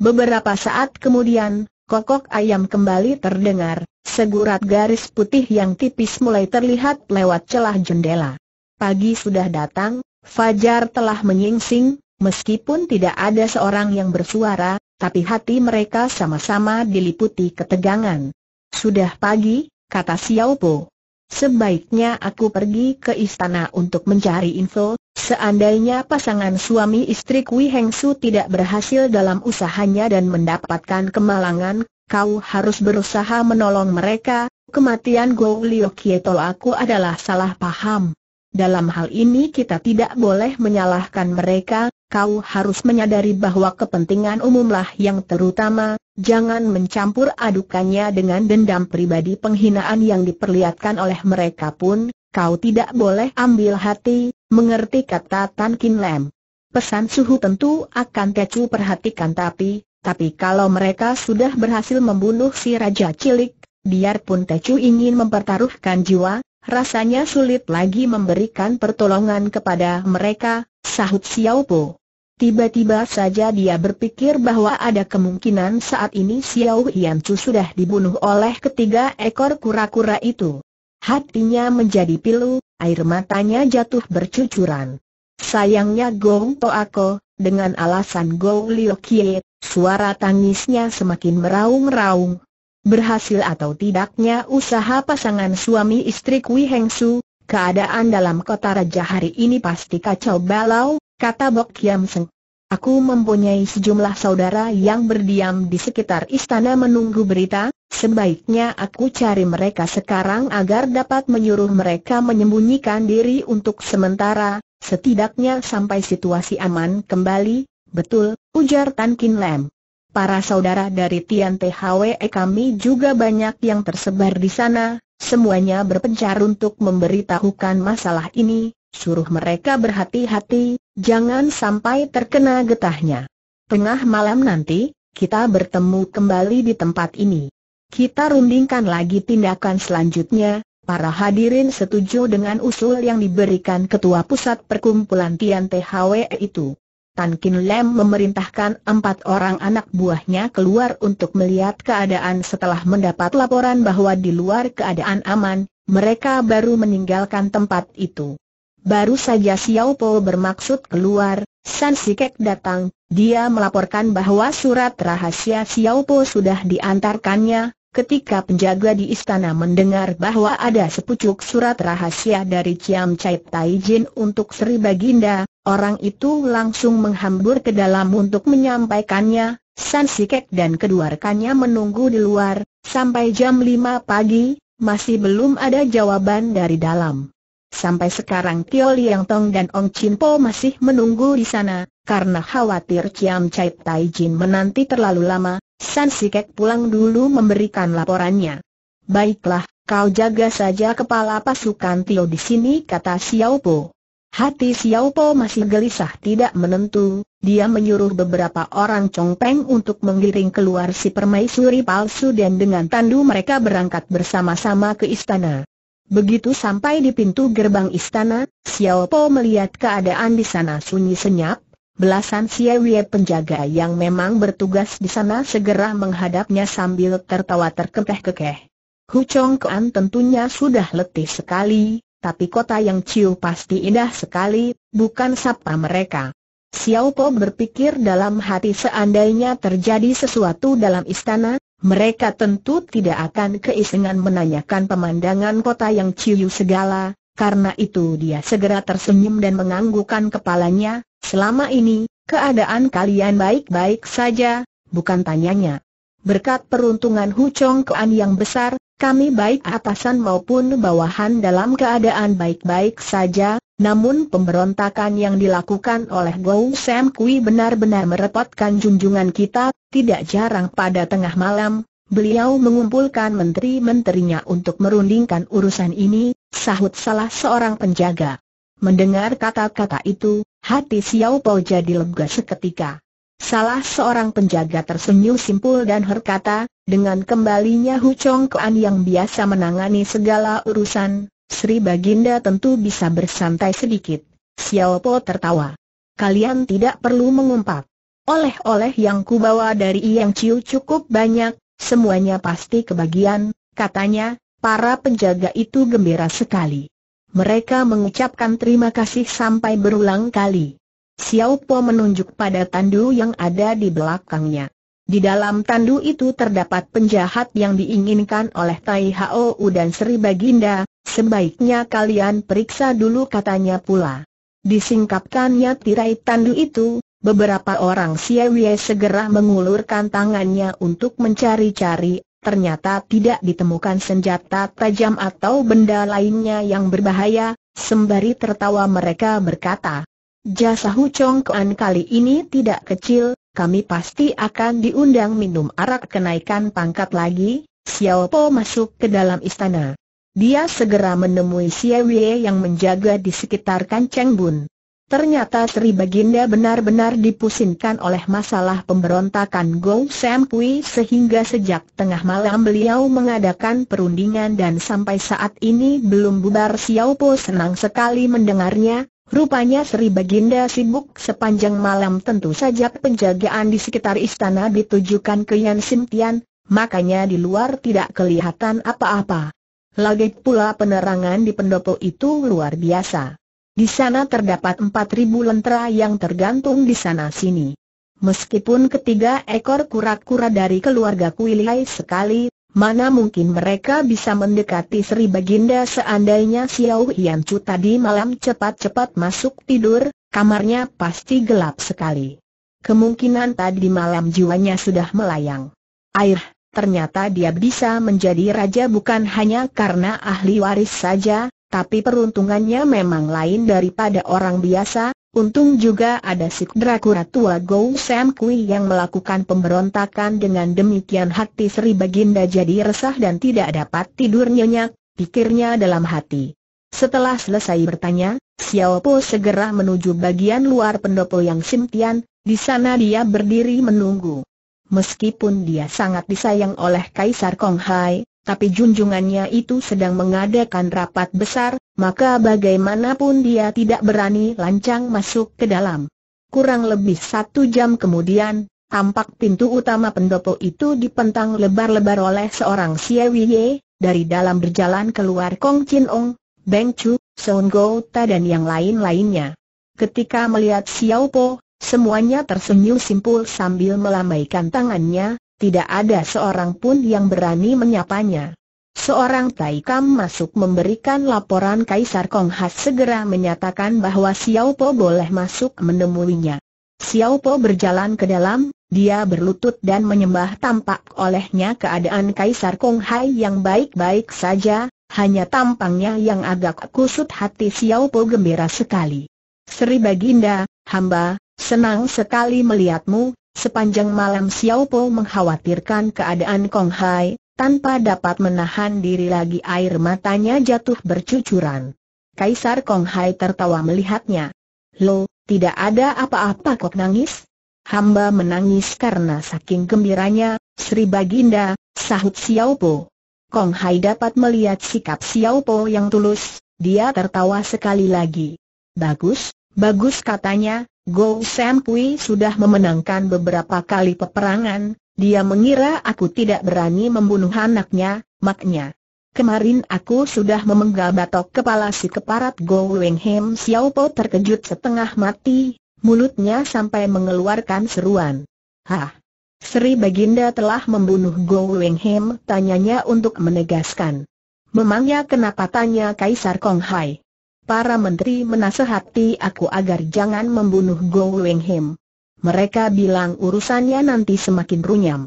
Beberapa saat kemudian, kokok ayam kembali terdengar, segurat garis putih yang tipis mulai terlihat lewat celah jendela. Pagi sudah datang, Fajar telah menyingsing, meskipun tidak ada seorang yang bersuara, tapi hati mereka sama-sama diliputi ketegangan. Sudah pagi, kata Xiao Po. Sebaiknya aku pergi ke istana untuk mencari info, seandainya pasangan suami istri Kui Heng Su tidak berhasil dalam usahanya dan mendapatkan kemalangan, kau harus berusaha menolong mereka, kematian Guo Liu Kieto aku adalah salah paham. Dalam hal ini kita tidak boleh menyalahkan mereka, kau harus menyadari bahwa kepentingan umumlah yang terutama, jangan mencampur adukannya dengan dendam pribadi penghinaan yang diperlihatkan oleh mereka pun, kau tidak boleh ambil hati, mengerti kata Tan Kin Lem. Pesan suhu tentu akan kecu perhatikan tapi, tapi kalau mereka sudah berhasil membunuh si Raja Cilik, biarpun Tecu ingin mempertaruhkan jiwa, Rasanya sulit lagi memberikan pertolongan kepada mereka, sahut Xiao Po. Tiba-tiba saja dia berpikir bahwa ada kemungkinan saat ini Xiao Hian Chu sudah dibunuh oleh ketiga ekor kura-kura itu. Hatinya menjadi pilu, air matanya jatuh bercucuran. Sayangnya Gong Toako, dengan alasan Gong Liu Kie, suara tangisnya semakin meraung-raung, Berhasil atau tidaknya usaha pasangan suami istri Kui Heng Su, keadaan dalam kota raja hari ini pasti kacau balau, kata Bok Kiam Seng. Aku mempunyai sejumlah saudara yang berdiam di sekitar istana menunggu berita, sebaiknya aku cari mereka sekarang agar dapat menyuruh mereka menyembunyikan diri untuk sementara, setidaknya sampai situasi aman kembali, betul, ujar Tan Kin Lam para saudara dari Tian THWE eh, kami juga banyak yang tersebar di sana, semuanya berpencar untuk memberitahukan masalah ini, suruh mereka berhati-hati, jangan sampai terkena getahnya. Tengah malam nanti, kita bertemu kembali di tempat ini. Kita rundingkan lagi tindakan selanjutnya, para hadirin setuju dengan usul yang diberikan Ketua Pusat Perkumpulan Tian THWE eh, itu. Tan Kin Lem memerintahkan empat orang anak buahnya keluar untuk melihat keadaan setelah mendapat laporan bahwa di luar keadaan aman, mereka baru meninggalkan tempat itu. Baru saja Xiao Po bermaksud keluar, San Sikek datang, dia melaporkan bahwa surat rahasia Xiao Po sudah diantarkannya, Ketika penjaga di istana mendengar bahwa ada sepucuk surat rahasia dari Ciam Chai Tai Jin untuk Sri Baginda, orang itu langsung menghambur ke dalam untuk menyampaikannya, San Sikek dan kedua rekannya menunggu di luar, sampai jam 5 pagi, masih belum ada jawaban dari dalam. Sampai sekarang Tio Liang Tong dan Ong Chin Po masih menunggu di sana, karena khawatir Ciam Chai Tai Jin menanti terlalu lama, San Sikek pulang dulu memberikan laporannya. Baiklah, kau jaga saja kepala pasukan Tio di sini kata Xiao Po. Hati Xiao Po masih gelisah tidak menentu, dia menyuruh beberapa orang Chong Peng untuk menggiring keluar si permaisuri palsu dan dengan tandu mereka berangkat bersama-sama ke istana. Begitu sampai di pintu gerbang istana, Xiao Po melihat keadaan di sana sunyi senyap, Belasan siawie penjaga yang memang bertugas di sana segera menghadapnya sambil tertawa terkekeh-kekeh. Chong Kuan tentunya sudah letih sekali, tapi kota yang Ciu pasti indah sekali, bukan sapa mereka. Xiao Po berpikir dalam hati seandainya terjadi sesuatu dalam istana, mereka tentu tidak akan keisengan menanyakan pemandangan kota yang ciu segala, karena itu dia segera tersenyum dan menganggukkan kepalanya, selama ini, keadaan kalian baik-baik saja, bukan tanyanya. Berkat peruntungan Hu Chong Kean yang besar, kami baik atasan maupun bawahan dalam keadaan baik-baik saja, namun pemberontakan yang dilakukan oleh Gou Sam Kui benar-benar merepotkan junjungan kita, tidak jarang pada tengah malam, Beliau mengumpulkan menteri-menterinya untuk merundingkan urusan ini, sahut salah seorang penjaga. Mendengar kata-kata itu, hati Xiao Po jadi lega seketika. Salah seorang penjaga tersenyum simpul dan berkata, dengan kembalinya Hu Chong Kuan yang biasa menangani segala urusan, Sri Baginda tentu bisa bersantai sedikit. Xiao Po tertawa. Kalian tidak perlu mengumpat. Oleh-oleh yang kubawa dari Yang Ciu cukup banyak, Semuanya pasti kebagian, katanya, para penjaga itu gembira sekali. Mereka mengucapkan terima kasih sampai berulang kali. Xiao Po menunjuk pada tandu yang ada di belakangnya. Di dalam tandu itu terdapat penjahat yang diinginkan oleh Tai Hao U dan Sri Baginda, sebaiknya kalian periksa dulu katanya pula. Disingkapkannya tirai tandu itu, Beberapa orang Siawie segera mengulurkan tangannya untuk mencari-cari, ternyata tidak ditemukan senjata tajam atau benda lainnya yang berbahaya, sembari tertawa mereka berkata, Jasa Hu Chong Kuan kali ini tidak kecil, kami pasti akan diundang minum arak kenaikan pangkat lagi, Xiao Po masuk ke dalam istana. Dia segera menemui Xie Wei yang menjaga di sekitar Kanceng Bun. Ternyata Sri Baginda benar-benar dipusingkan oleh masalah pemberontakan Go Sam Kui sehingga sejak tengah malam beliau mengadakan perundingan dan sampai saat ini belum bubar Xiao Po senang sekali mendengarnya, rupanya Sri Baginda sibuk sepanjang malam tentu saja penjagaan di sekitar istana ditujukan ke Yan Sim Tian, makanya di luar tidak kelihatan apa-apa. Lagi pula penerangan di pendopo itu luar biasa. Di sana terdapat empat ribu lentera yang tergantung di sana-sini. Meskipun ketiga ekor kura-kura dari keluarga Kuilai sekali, mana mungkin mereka bisa mendekati Sri Baginda seandainya Xiao Hianchu Chu tadi malam cepat-cepat masuk tidur, kamarnya pasti gelap sekali. Kemungkinan tadi malam jiwanya sudah melayang. Air, ternyata dia bisa menjadi raja bukan hanya karena ahli waris saja, tapi peruntungannya memang lain daripada orang biasa, untung juga ada si Drakura tua Go Sam Kui yang melakukan pemberontakan dengan demikian hati Sri Baginda jadi resah dan tidak dapat tidur nyenyak, pikirnya dalam hati. Setelah selesai bertanya, Xiao Po segera menuju bagian luar pendopo yang Tian. di sana dia berdiri menunggu. Meskipun dia sangat disayang oleh Kaisar Kong Hai tapi junjungannya itu sedang mengadakan rapat besar, maka bagaimanapun dia tidak berani lancang masuk ke dalam. Kurang lebih satu jam kemudian, tampak pintu utama pendopo itu dipentang lebar-lebar oleh seorang Siewiye, dari dalam berjalan keluar Kong Chin Ong, Beng Chu, Seon Go Ta dan yang lain-lainnya. Ketika melihat Xiao Po, semuanya tersenyum simpul sambil melambaikan tangannya, tidak ada seorang pun yang berani menyapanya. Seorang Taikam masuk memberikan laporan Kaisar Kong Konghas segera menyatakan bahwa Xiao Po boleh masuk menemuinya. Xiao Po berjalan ke dalam, dia berlutut dan menyembah tampak olehnya keadaan Kaisar Kong Hai yang baik-baik saja, hanya tampangnya yang agak kusut hati Xiao Po gembira sekali. Sri Baginda, hamba, senang sekali melihatmu, Sepanjang malam Xiao Po mengkhawatirkan keadaan Kong Hai, tanpa dapat menahan diri lagi air matanya jatuh bercucuran. Kaisar Kong Hai tertawa melihatnya. Lo, tidak ada apa-apa kok nangis? Hamba menangis karena saking gembiranya, Sri Baginda, sahut Xiao Po. Kong Hai dapat melihat sikap Xiao Po yang tulus, dia tertawa sekali lagi. Bagus, bagus katanya, Go Sam Kui sudah memenangkan beberapa kali peperangan, dia mengira aku tidak berani membunuh anaknya, maknya. Kemarin aku sudah memenggal batok kepala si keparat Go Weng Hem Xiao Po terkejut setengah mati, mulutnya sampai mengeluarkan seruan. Hah! Sri Baginda telah membunuh Go Weng Hem, tanyanya untuk menegaskan. Memangnya kenapa tanya Kaisar Kong Hai? para menteri menasehati aku agar jangan membunuh Go Him. Mereka bilang urusannya nanti semakin runyam.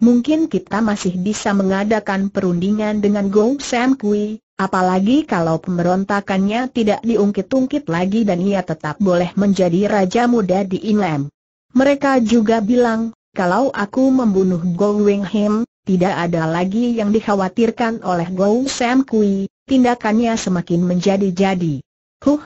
Mungkin kita masih bisa mengadakan perundingan dengan Gou Sam Kui, apalagi kalau pemberontakannya tidak diungkit-ungkit lagi dan ia tetap boleh menjadi raja muda di Inlam. Mereka juga bilang, kalau aku membunuh Go Him, tidak ada lagi yang dikhawatirkan oleh Gou Sam Kui, tindakannya semakin menjadi-jadi. Huh,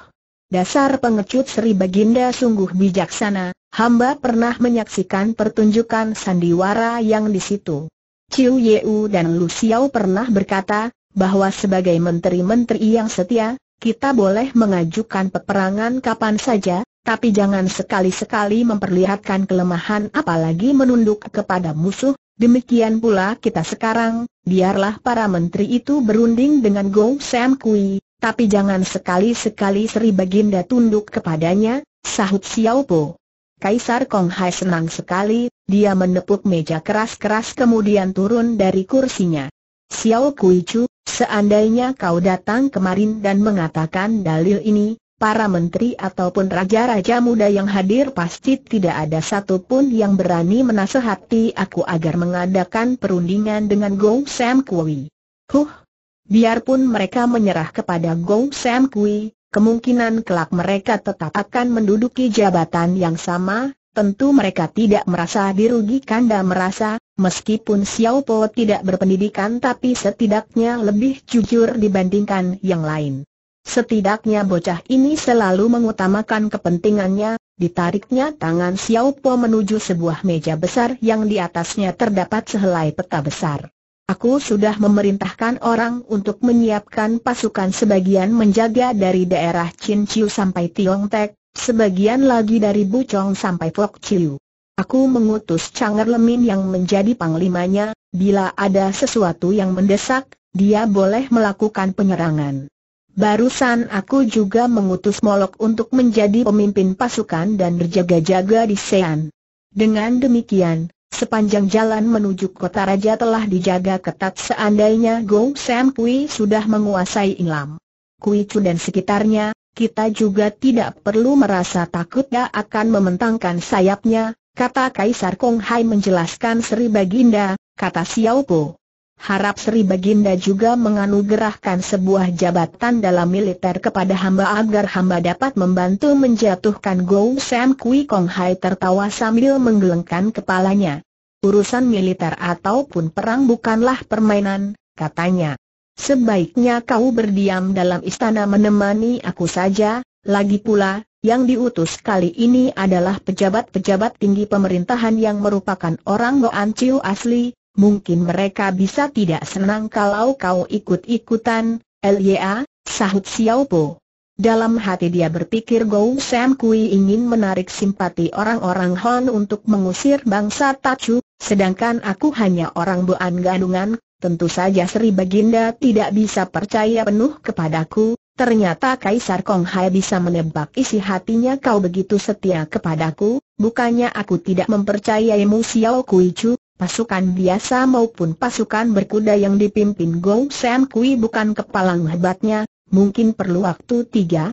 dasar pengecut Sri Baginda sungguh bijaksana, hamba pernah menyaksikan pertunjukan sandiwara yang di situ. Ciu Yeu dan Lu Xiao pernah berkata, bahwa sebagai menteri-menteri yang setia, kita boleh mengajukan peperangan kapan saja, tapi jangan sekali-sekali memperlihatkan kelemahan apalagi menunduk kepada musuh, demikian pula kita sekarang, biarlah para menteri itu berunding dengan Gou Sam Kui, tapi jangan sekali-sekali Sri Baginda tunduk kepadanya, sahut Xiao Po. Kaisar Kong Hai senang sekali, dia menepuk meja keras-keras kemudian turun dari kursinya. Xiao Kui Chu, seandainya kau datang kemarin dan mengatakan dalil ini, para menteri ataupun raja-raja muda yang hadir pasti tidak ada satupun yang berani menasehati aku agar mengadakan perundingan dengan Gong Sam Kui. Huh! Biarpun mereka menyerah kepada Gong Sam Kui, kemungkinan kelak mereka tetap akan menduduki jabatan yang sama, tentu mereka tidak merasa dirugikan dan merasa, meskipun Xiao Po tidak berpendidikan tapi setidaknya lebih jujur dibandingkan yang lain. Setidaknya bocah ini selalu mengutamakan kepentingannya, ditariknya tangan Xiao Po menuju sebuah meja besar yang di atasnya terdapat sehelai peta besar. Aku sudah memerintahkan orang untuk menyiapkan pasukan sebagian menjaga dari daerah Chin Chiu sampai Tiong Tek, sebagian lagi dari Chong sampai Fok Chiu. Aku mengutus Chang'er Lemin yang menjadi panglimanya, bila ada sesuatu yang mendesak, dia boleh melakukan penyerangan. Barusan aku juga mengutus Molok untuk menjadi pemimpin pasukan dan berjaga-jaga di Sean. Dengan demikian, sepanjang jalan menuju kota raja telah dijaga ketat seandainya Gong Sam Kui sudah menguasai Inlam, Kui Chu dan sekitarnya, kita juga tidak perlu merasa takut dia akan mementangkan sayapnya, kata Kaisar Kong Hai menjelaskan Sri Baginda, kata Xiao Po. Harap Sri Baginda juga menganugerahkan sebuah jabatan dalam militer kepada hamba agar hamba dapat membantu menjatuhkan Gou Sam Kui Kong Hai tertawa sambil menggelengkan kepalanya. Urusan militer ataupun perang bukanlah permainan, katanya. Sebaiknya kau berdiam dalam istana menemani aku saja, lagi pula, yang diutus kali ini adalah pejabat-pejabat tinggi pemerintahan yang merupakan orang Goan Chiu asli, mungkin mereka bisa tidak senang kalau kau ikut-ikutan, Lya? sahut Xiao Po. Dalam hati dia berpikir Gou Sam Kui ingin menarik simpati orang-orang Hon untuk mengusir bangsa Tachu, sedangkan aku hanya orang buan gandungan, tentu saja Sri Baginda tidak bisa percaya penuh kepadaku, ternyata Kaisar Kong Hai bisa menebak isi hatinya kau begitu setia kepadaku, bukannya aku tidak mempercayaimu Xiao Kui Chu, pasukan biasa maupun pasukan berkuda yang dipimpin Gong Sen Kui bukan kepalang hebatnya, mungkin perlu waktu 3, 5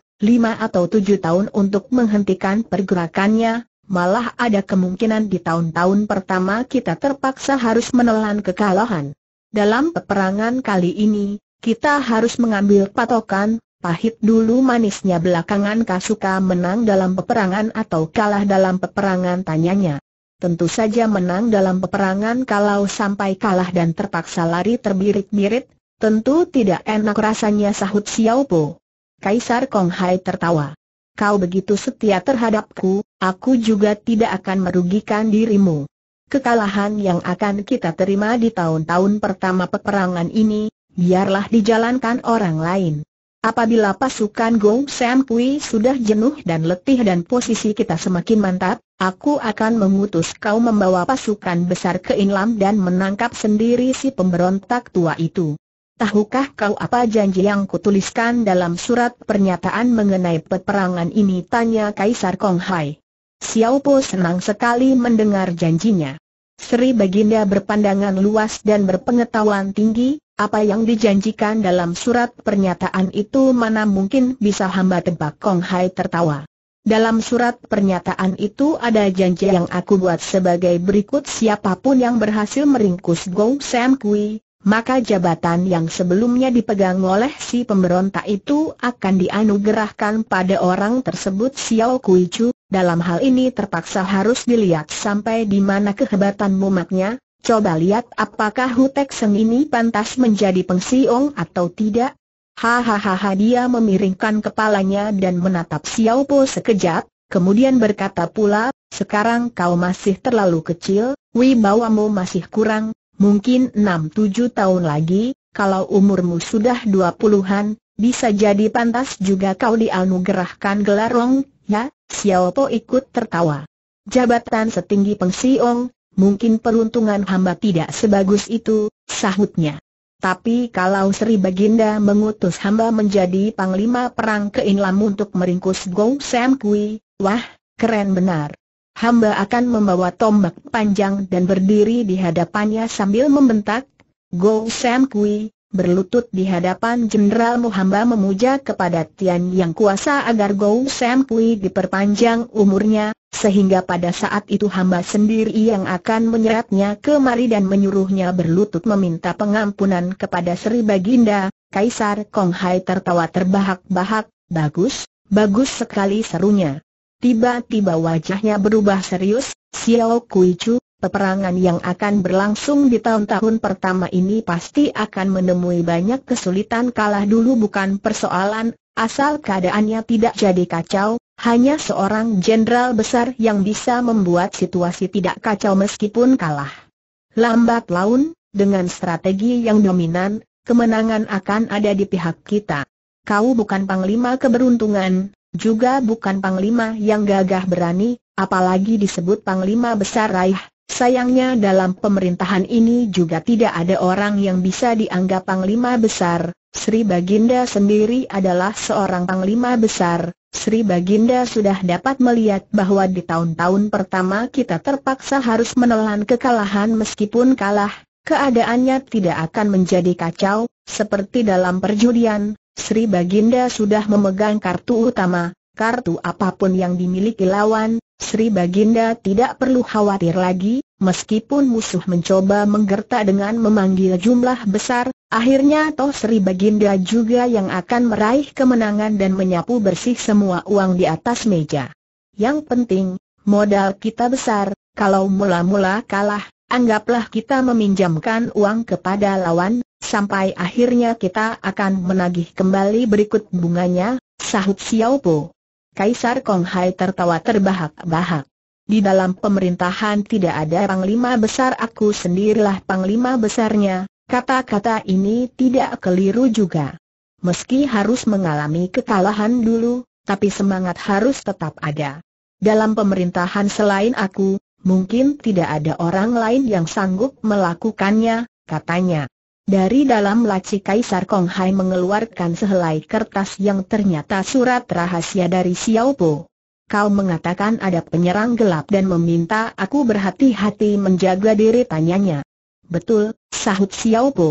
atau 7 tahun untuk menghentikan pergerakannya, malah ada kemungkinan di tahun-tahun pertama kita terpaksa harus menelan kekalahan. Dalam peperangan kali ini, kita harus mengambil patokan, pahit dulu manisnya belakangan Kasuka menang dalam peperangan atau kalah dalam peperangan tanyanya tentu saja menang dalam peperangan kalau sampai kalah dan terpaksa lari terbirit-birit, tentu tidak enak rasanya sahut Xiao Po. Kaisar Kong Hai tertawa. Kau begitu setia terhadapku, aku juga tidak akan merugikan dirimu. Kekalahan yang akan kita terima di tahun-tahun pertama peperangan ini, biarlah dijalankan orang lain. Apabila pasukan Gong Sam Kui sudah jenuh dan letih dan posisi kita semakin mantap, aku akan mengutus kau membawa pasukan besar ke Inlam dan menangkap sendiri si pemberontak tua itu. Tahukah kau apa janji yang kutuliskan dalam surat pernyataan mengenai peperangan ini? Tanya Kaisar Kong Hai. Xiao Po senang sekali mendengar janjinya. Sri Baginda berpandangan luas dan berpengetahuan tinggi, apa yang dijanjikan dalam surat pernyataan itu mana mungkin bisa hamba tebak Kong Hai tertawa. Dalam surat pernyataan itu ada janji yang aku buat sebagai berikut siapapun yang berhasil meringkus Gong Sam Kui, maka jabatan yang sebelumnya dipegang oleh si pemberontak itu akan dianugerahkan pada orang tersebut Xiao Kui Chu, dalam hal ini terpaksa harus dilihat sampai di mana kehebatan mumatnya, Coba lihat apakah Hutek Seng ini pantas menjadi pengsiong atau tidak? Hahaha dia memiringkan kepalanya dan menatap Xiao Po sekejap, kemudian berkata pula, sekarang kau masih terlalu kecil, wibawamu masih kurang, mungkin 6-7 tahun lagi, kalau umurmu sudah 20-an, bisa jadi pantas juga kau dianugerahkan gelar Long, ya? Xiao Po ikut tertawa. Jabatan setinggi pengsiong, Mungkin peruntungan hamba tidak sebagus itu, sahutnya. Tapi kalau Sri Baginda mengutus hamba menjadi panglima perang ke Inlam untuk meringkus Gou Sam Kui, wah, keren benar. Hamba akan membawa tombak panjang dan berdiri di hadapannya sambil membentak, Gou Sam Kui, berlutut di hadapan Jenderal Muhamba memuja kepada Tian Yang Kuasa agar Gou Sam Kui diperpanjang umurnya, sehingga pada saat itu hamba sendiri yang akan menyeretnya kemari dan menyuruhnya berlutut meminta pengampunan kepada Sri Baginda, Kaisar Kong Hai tertawa terbahak-bahak, bagus, bagus sekali serunya. Tiba-tiba wajahnya berubah serius, Xiao Kui Chu, peperangan yang akan berlangsung di tahun-tahun pertama ini pasti akan menemui banyak kesulitan kalah dulu bukan persoalan, Asal keadaannya tidak jadi kacau, hanya seorang jenderal besar yang bisa membuat situasi tidak kacau meskipun kalah. Lambat laun, dengan strategi yang dominan, kemenangan akan ada di pihak kita. Kau bukan panglima keberuntungan, juga bukan panglima yang gagah berani, apalagi disebut panglima besar raih. Sayangnya dalam pemerintahan ini juga tidak ada orang yang bisa dianggap panglima besar, Sri Baginda sendiri adalah seorang panglima besar, Sri Baginda sudah dapat melihat bahwa di tahun-tahun pertama kita terpaksa harus menelan kekalahan meskipun kalah, keadaannya tidak akan menjadi kacau, seperti dalam perjudian, Sri Baginda sudah memegang kartu utama, kartu apapun yang dimiliki lawan, Sri Baginda tidak perlu khawatir lagi, meskipun musuh mencoba menggertak dengan memanggil jumlah besar, Akhirnya Toh Sri Baginda juga yang akan meraih kemenangan dan menyapu bersih semua uang di atas meja. Yang penting, modal kita besar, kalau mula-mula kalah, anggaplah kita meminjamkan uang kepada lawan, sampai akhirnya kita akan menagih kembali berikut bunganya, sahut Xiao Po. Kaisar Kong Hai tertawa terbahak-bahak. Di dalam pemerintahan tidak ada panglima besar aku sendirilah panglima besarnya, Kata-kata ini tidak keliru juga. Meski harus mengalami kekalahan dulu, tapi semangat harus tetap ada. Dalam pemerintahan selain aku, mungkin tidak ada orang lain yang sanggup melakukannya, katanya. Dari dalam laci Kaisar Kong Hai mengeluarkan sehelai kertas yang ternyata surat rahasia dari Xiao Po. Kau mengatakan ada penyerang gelap dan meminta aku berhati-hati menjaga diri tanyanya. Betul, sahut Xiao Xiaopo.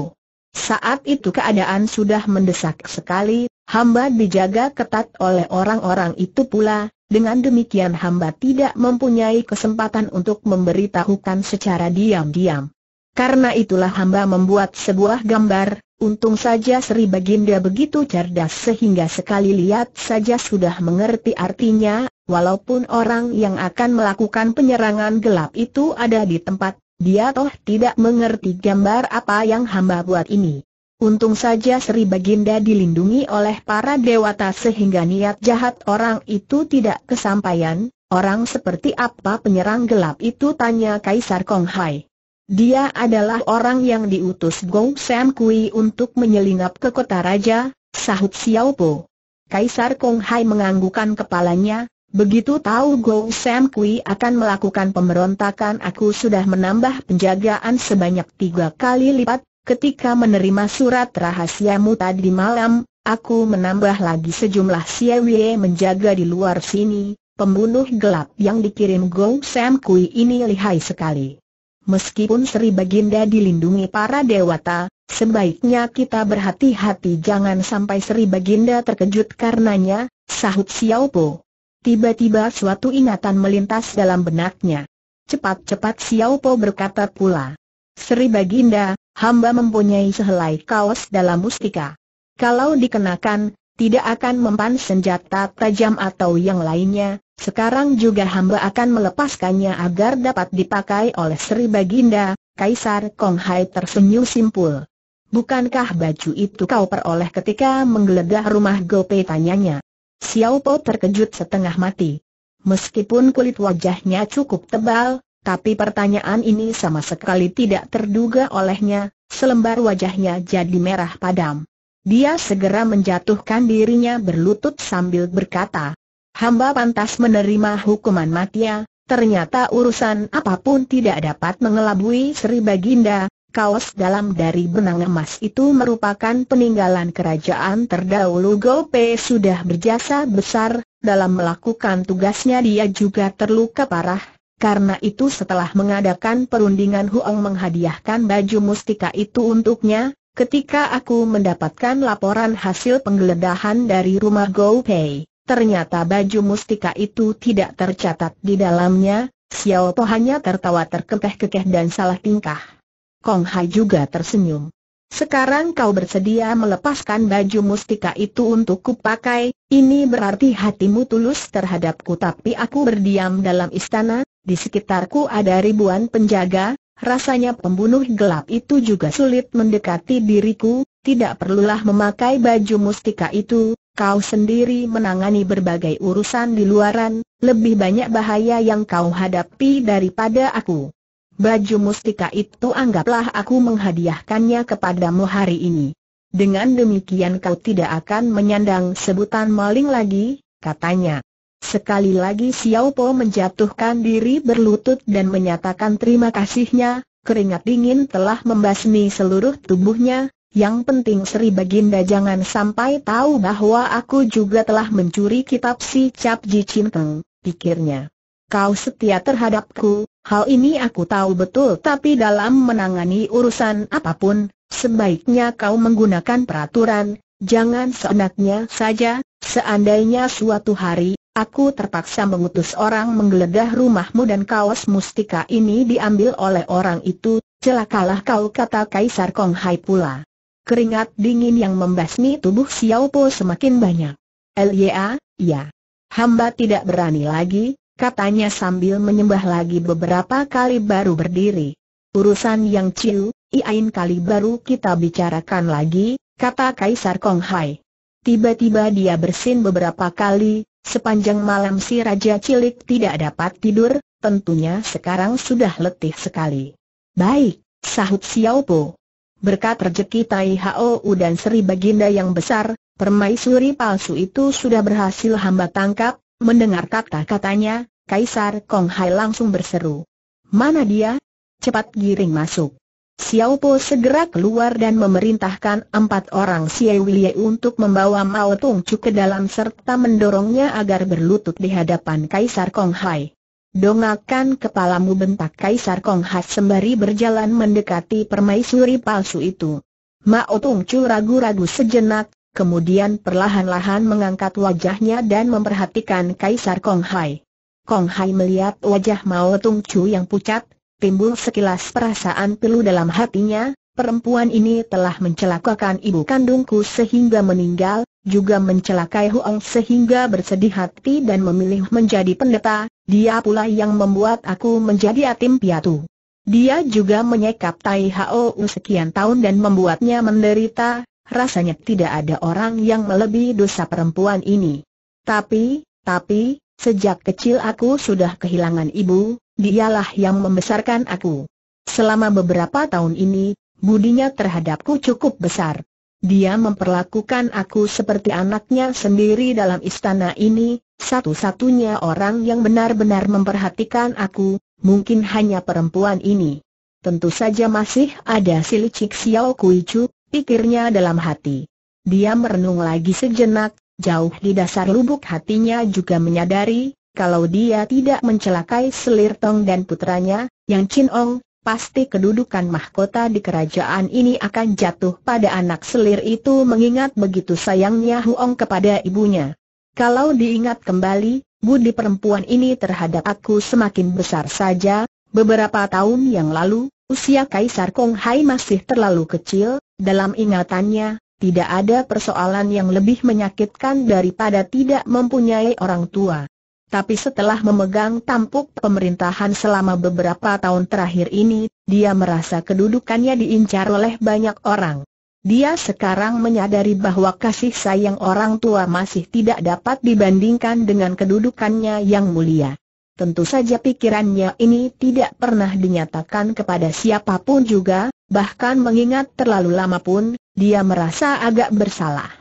Saat itu keadaan sudah mendesak sekali, hamba dijaga ketat oleh orang-orang itu pula, dengan demikian hamba tidak mempunyai kesempatan untuk memberitahukan secara diam-diam. Karena itulah hamba membuat sebuah gambar, untung saja Sri Baginda begitu cerdas sehingga sekali lihat saja sudah mengerti artinya, walaupun orang yang akan melakukan penyerangan gelap itu ada di tempat dia toh tidak mengerti gambar apa yang hamba buat ini. Untung saja Sri Baginda dilindungi oleh para dewata sehingga niat jahat orang itu tidak kesampaian, orang seperti apa penyerang gelap itu tanya Kaisar Kong Hai. Dia adalah orang yang diutus Gong Sam Kui untuk menyelinap ke kota raja, sahut Xiao Po. Kaisar Kong Hai menganggukan kepalanya, Begitu tahu Gou Sam Kui akan melakukan pemberontakan aku sudah menambah penjagaan sebanyak tiga kali lipat, ketika menerima surat rahasiamu tadi malam, aku menambah lagi sejumlah siawie menjaga di luar sini, pembunuh gelap yang dikirim Gou Sam Kui ini lihai sekali. Meskipun Sri Baginda dilindungi para dewata, sebaiknya kita berhati-hati jangan sampai Sri Baginda terkejut karenanya, sahut Xiao Po. Tiba-tiba suatu ingatan melintas dalam benaknya. Cepat-cepat Xiao Po berkata pula. Sri Baginda, hamba mempunyai sehelai kaos dalam mustika. Kalau dikenakan, tidak akan mempan senjata tajam atau yang lainnya, sekarang juga hamba akan melepaskannya agar dapat dipakai oleh Sri Baginda, Kaisar Kong Hai tersenyum simpul. Bukankah baju itu kau peroleh ketika menggeledah rumah Gope tanyanya? Xiao Po terkejut setengah mati. Meskipun kulit wajahnya cukup tebal, tapi pertanyaan ini sama sekali tidak terduga olehnya, selembar wajahnya jadi merah padam. Dia segera menjatuhkan dirinya berlutut sambil berkata, Hamba pantas menerima hukuman mati ternyata urusan apapun tidak dapat mengelabui Sri Baginda, kaos dalam dari benang emas itu merupakan peninggalan kerajaan terdahulu Gope sudah berjasa besar, dalam melakukan tugasnya dia juga terluka parah, karena itu setelah mengadakan perundingan Huang menghadiahkan baju mustika itu untuknya, ketika aku mendapatkan laporan hasil penggeledahan dari rumah Gope. Ternyata baju mustika itu tidak tercatat di dalamnya, Xiao Po hanya tertawa terkekeh-kekeh dan salah tingkah. Kong Hai juga tersenyum. Sekarang kau bersedia melepaskan baju mustika itu untuk kupakai, ini berarti hatimu tulus terhadapku tapi aku berdiam dalam istana, di sekitarku ada ribuan penjaga, rasanya pembunuh gelap itu juga sulit mendekati diriku, tidak perlulah memakai baju mustika itu, kau sendiri menangani berbagai urusan di luaran, lebih banyak bahaya yang kau hadapi daripada aku. Baju mustika itu anggaplah aku menghadiahkannya kepadamu hari ini. Dengan demikian kau tidak akan menyandang sebutan maling lagi, katanya. Sekali lagi Xiao Po menjatuhkan diri berlutut dan menyatakan terima kasihnya, keringat dingin telah membasmi seluruh tubuhnya, yang penting Sri Baginda jangan sampai tahu bahwa aku juga telah mencuri kitab si Cap Ji Cinteng, pikirnya. Kau setia terhadapku, Hal ini aku tahu betul tapi dalam menangani urusan apapun, sebaiknya kau menggunakan peraturan, jangan seenaknya saja, seandainya suatu hari, aku terpaksa mengutus orang menggeledah rumahmu dan kaos mustika ini diambil oleh orang itu, celakalah kau kata Kaisar Kong Hai pula. Keringat dingin yang membasmi tubuh Xiao Po semakin banyak. Lya, ya. Hamba tidak berani lagi, katanya sambil menyembah lagi beberapa kali baru berdiri. Urusan yang ciu, iain kali baru kita bicarakan lagi, kata Kaisar Kong Hai. Tiba-tiba dia bersin beberapa kali, sepanjang malam si Raja Cilik tidak dapat tidur, tentunya sekarang sudah letih sekali. Baik, sahut Xiao Po. Berkat rejeki Tai Hao dan Sri Baginda yang besar, permaisuri palsu itu sudah berhasil hamba tangkap, Mendengar kata-katanya, Kaisar Kong Hai langsung berseru. Mana dia? Cepat giring masuk. Xiao Po segera keluar dan memerintahkan empat orang Xie Wilie untuk membawa Mao Tung Chu ke dalam serta mendorongnya agar berlutut di hadapan Kaisar Kong Hai. Dongakan kepalamu bentak Kaisar Kong Hai sembari berjalan mendekati permaisuri palsu itu. Mao Tung Chu ragu-ragu sejenak, kemudian perlahan-lahan mengangkat wajahnya dan memperhatikan Kaisar Kong Hai. Kong Hai melihat wajah Mao Tung Chu yang pucat, timbul sekilas perasaan pilu dalam hatinya, perempuan ini telah mencelakakan ibu kandungku sehingga meninggal, juga mencelakai Huang sehingga bersedih hati dan memilih menjadi pendeta, dia pula yang membuat aku menjadi atim piatu. Dia juga menyekap Tai Hao sekian tahun dan membuatnya menderita, rasanya tidak ada orang yang melebihi dosa perempuan ini. Tapi, tapi, sejak kecil aku sudah kehilangan ibu, dialah yang membesarkan aku. Selama beberapa tahun ini, budinya terhadapku cukup besar. Dia memperlakukan aku seperti anaknya sendiri dalam istana ini, satu-satunya orang yang benar-benar memperhatikan aku, mungkin hanya perempuan ini. Tentu saja masih ada si licik Xiao Kui Chu, pikirnya dalam hati. Dia merenung lagi sejenak, jauh di dasar lubuk hatinya juga menyadari, kalau dia tidak mencelakai Selir Tong dan putranya, Yang Chin Ong, pasti kedudukan mahkota di kerajaan ini akan jatuh pada anak Selir itu mengingat begitu sayangnya Huong kepada ibunya. Kalau diingat kembali, budi perempuan ini terhadap aku semakin besar saja, beberapa tahun yang lalu, usia Kaisar Kong Hai masih terlalu kecil, dalam ingatannya, tidak ada persoalan yang lebih menyakitkan daripada tidak mempunyai orang tua. Tapi setelah memegang tampuk pemerintahan selama beberapa tahun terakhir ini, dia merasa kedudukannya diincar oleh banyak orang. Dia sekarang menyadari bahwa kasih sayang orang tua masih tidak dapat dibandingkan dengan kedudukannya yang mulia. Tentu saja pikirannya ini tidak pernah dinyatakan kepada siapapun juga, bahkan mengingat terlalu lama pun, dia merasa agak bersalah.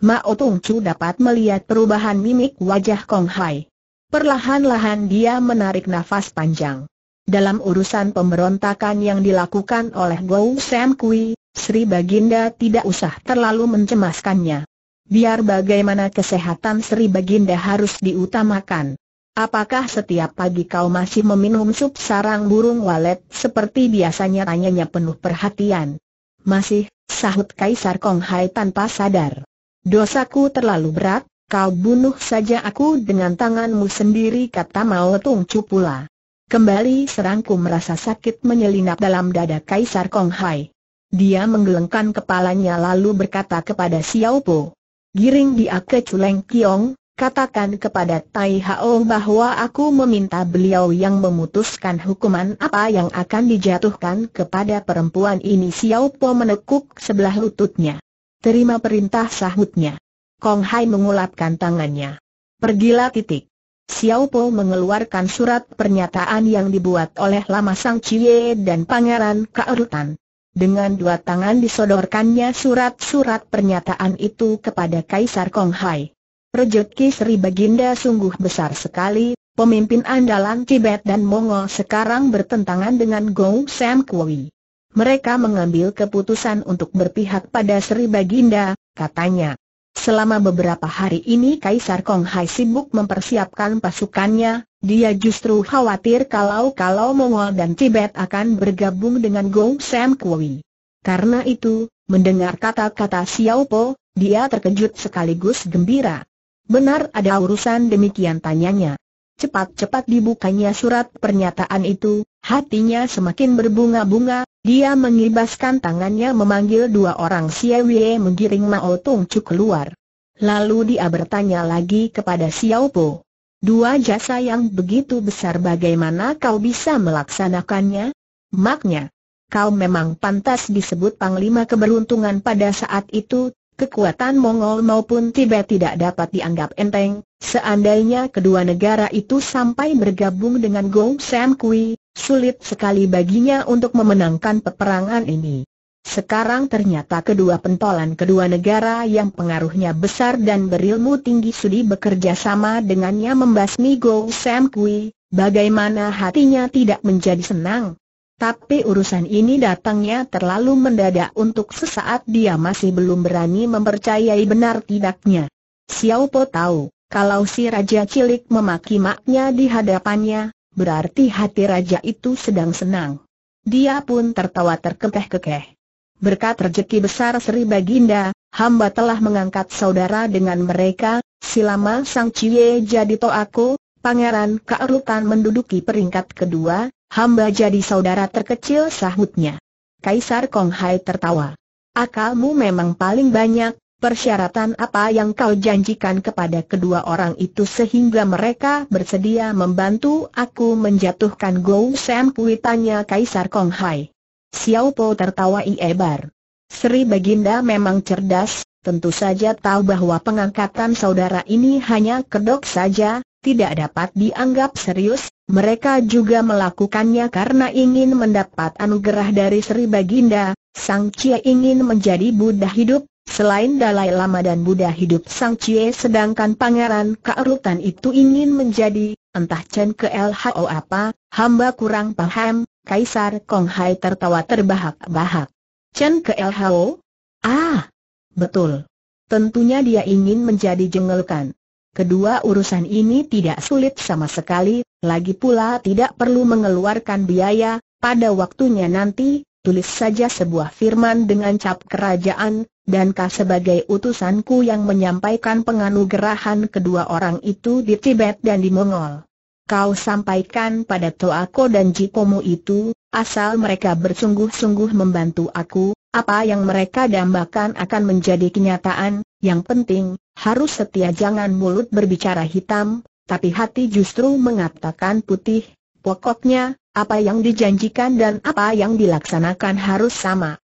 Mao Tung Chu dapat melihat perubahan mimik wajah Kong Hai. Perlahan-lahan dia menarik nafas panjang. Dalam urusan pemberontakan yang dilakukan oleh Gou Sam Kui, Sri Baginda tidak usah terlalu mencemaskannya. Biar bagaimana kesehatan Sri Baginda harus diutamakan. Apakah setiap pagi kau masih meminum sup sarang burung walet seperti biasanya tanyanya penuh perhatian? Masih, sahut Kaisar Kong Hai tanpa sadar. Dosaku terlalu berat, kau bunuh saja aku dengan tanganmu sendiri kata Mao Tung Chu pula. Kembali serangku merasa sakit menyelinap dalam dada Kaisar Kong Hai. Dia menggelengkan kepalanya lalu berkata kepada Xiao Po. Giring dia ke Culeng Kiong, Katakan kepada Tai Hao bahwa aku meminta beliau yang memutuskan hukuman apa yang akan dijatuhkan kepada perempuan ini Xiao Po menekuk sebelah lututnya. Terima perintah sahutnya. Kong Hai mengulapkan tangannya. Pergilah titik. Xiao Po mengeluarkan surat pernyataan yang dibuat oleh Lama Sang Cie dan Pangeran Kaurutan. Dengan dua tangan disodorkannya surat-surat pernyataan itu kepada Kaisar Kong Hai. Rejeki Sri Baginda sungguh besar sekali, pemimpin andalan Tibet dan Mongol sekarang bertentangan dengan Gou Sam Kui. Mereka mengambil keputusan untuk berpihak pada Sri Baginda, katanya. Selama beberapa hari ini Kaisar Kong Hai sibuk mempersiapkan pasukannya, dia justru khawatir kalau-kalau Mongol dan Tibet akan bergabung dengan Gou Sam Kui. Karena itu, mendengar kata-kata Xiao Po, dia terkejut sekaligus gembira. Benar ada urusan demikian tanyanya. Cepat-cepat dibukanya surat pernyataan itu, hatinya semakin berbunga-bunga, dia mengibaskan tangannya memanggil dua orang siawie menggiring Mao Tung Chu keluar. Lalu dia bertanya lagi kepada Xiao Po. Dua jasa yang begitu besar bagaimana kau bisa melaksanakannya? Maknya, kau memang pantas disebut Panglima Keberuntungan pada saat itu, Kekuatan Mongol maupun Tibet tidak dapat dianggap enteng, seandainya kedua negara itu sampai bergabung dengan Gou Sam Kui, sulit sekali baginya untuk memenangkan peperangan ini. Sekarang ternyata kedua pentolan kedua negara yang pengaruhnya besar dan berilmu tinggi sudi bekerja sama dengannya membasmi Gou Sam Kui, bagaimana hatinya tidak menjadi senang? Tapi urusan ini datangnya terlalu mendadak untuk sesaat dia masih belum berani mempercayai benar tidaknya. Xiao Po tahu, kalau si Raja Cilik memaki maknya di hadapannya, berarti hati Raja itu sedang senang. Dia pun tertawa terkekeh-kekeh. Berkat rejeki besar Sri Baginda, hamba telah mengangkat saudara dengan mereka, Silama Sang Cie jadi to aku, Pangeran Kaerutan menduduki peringkat kedua, Hamba jadi saudara terkecil sahutnya. Kaisar Kong Hai tertawa. Akalmu memang paling banyak, persyaratan apa yang kau janjikan kepada kedua orang itu sehingga mereka bersedia membantu aku menjatuhkan Gou Sam Pui tanya Kaisar Kong Hai. Xiao Po tertawa iebar. Sri Baginda memang cerdas, tentu saja tahu bahwa pengangkatan saudara ini hanya kedok saja, tidak dapat dianggap serius, mereka juga melakukannya karena ingin mendapat anugerah dari Sri Baginda, Sang Cie ingin menjadi Buddha hidup, selain Dalai Lama dan Buddha hidup Sang Cie sedangkan Pangeran Karutan itu ingin menjadi, entah Chen ke LHO apa, hamba kurang paham, Kaisar Kong Hai tertawa terbahak-bahak. Chen ke LHO? Ah, betul. Tentunya dia ingin menjadi jengelkan. Kedua urusan ini tidak sulit sama sekali, lagi pula tidak perlu mengeluarkan biaya, pada waktunya nanti, tulis saja sebuah firman dengan cap kerajaan, dan kah sebagai utusanku yang menyampaikan penganugerahan kedua orang itu di Tibet dan di Mongol. Kau sampaikan pada Toako dan Jikomu itu, asal mereka bersungguh-sungguh membantu aku, apa yang mereka dambakan akan menjadi kenyataan, yang penting, harus setia jangan mulut berbicara hitam, tapi hati justru mengatakan putih, pokoknya, apa yang dijanjikan dan apa yang dilaksanakan harus sama.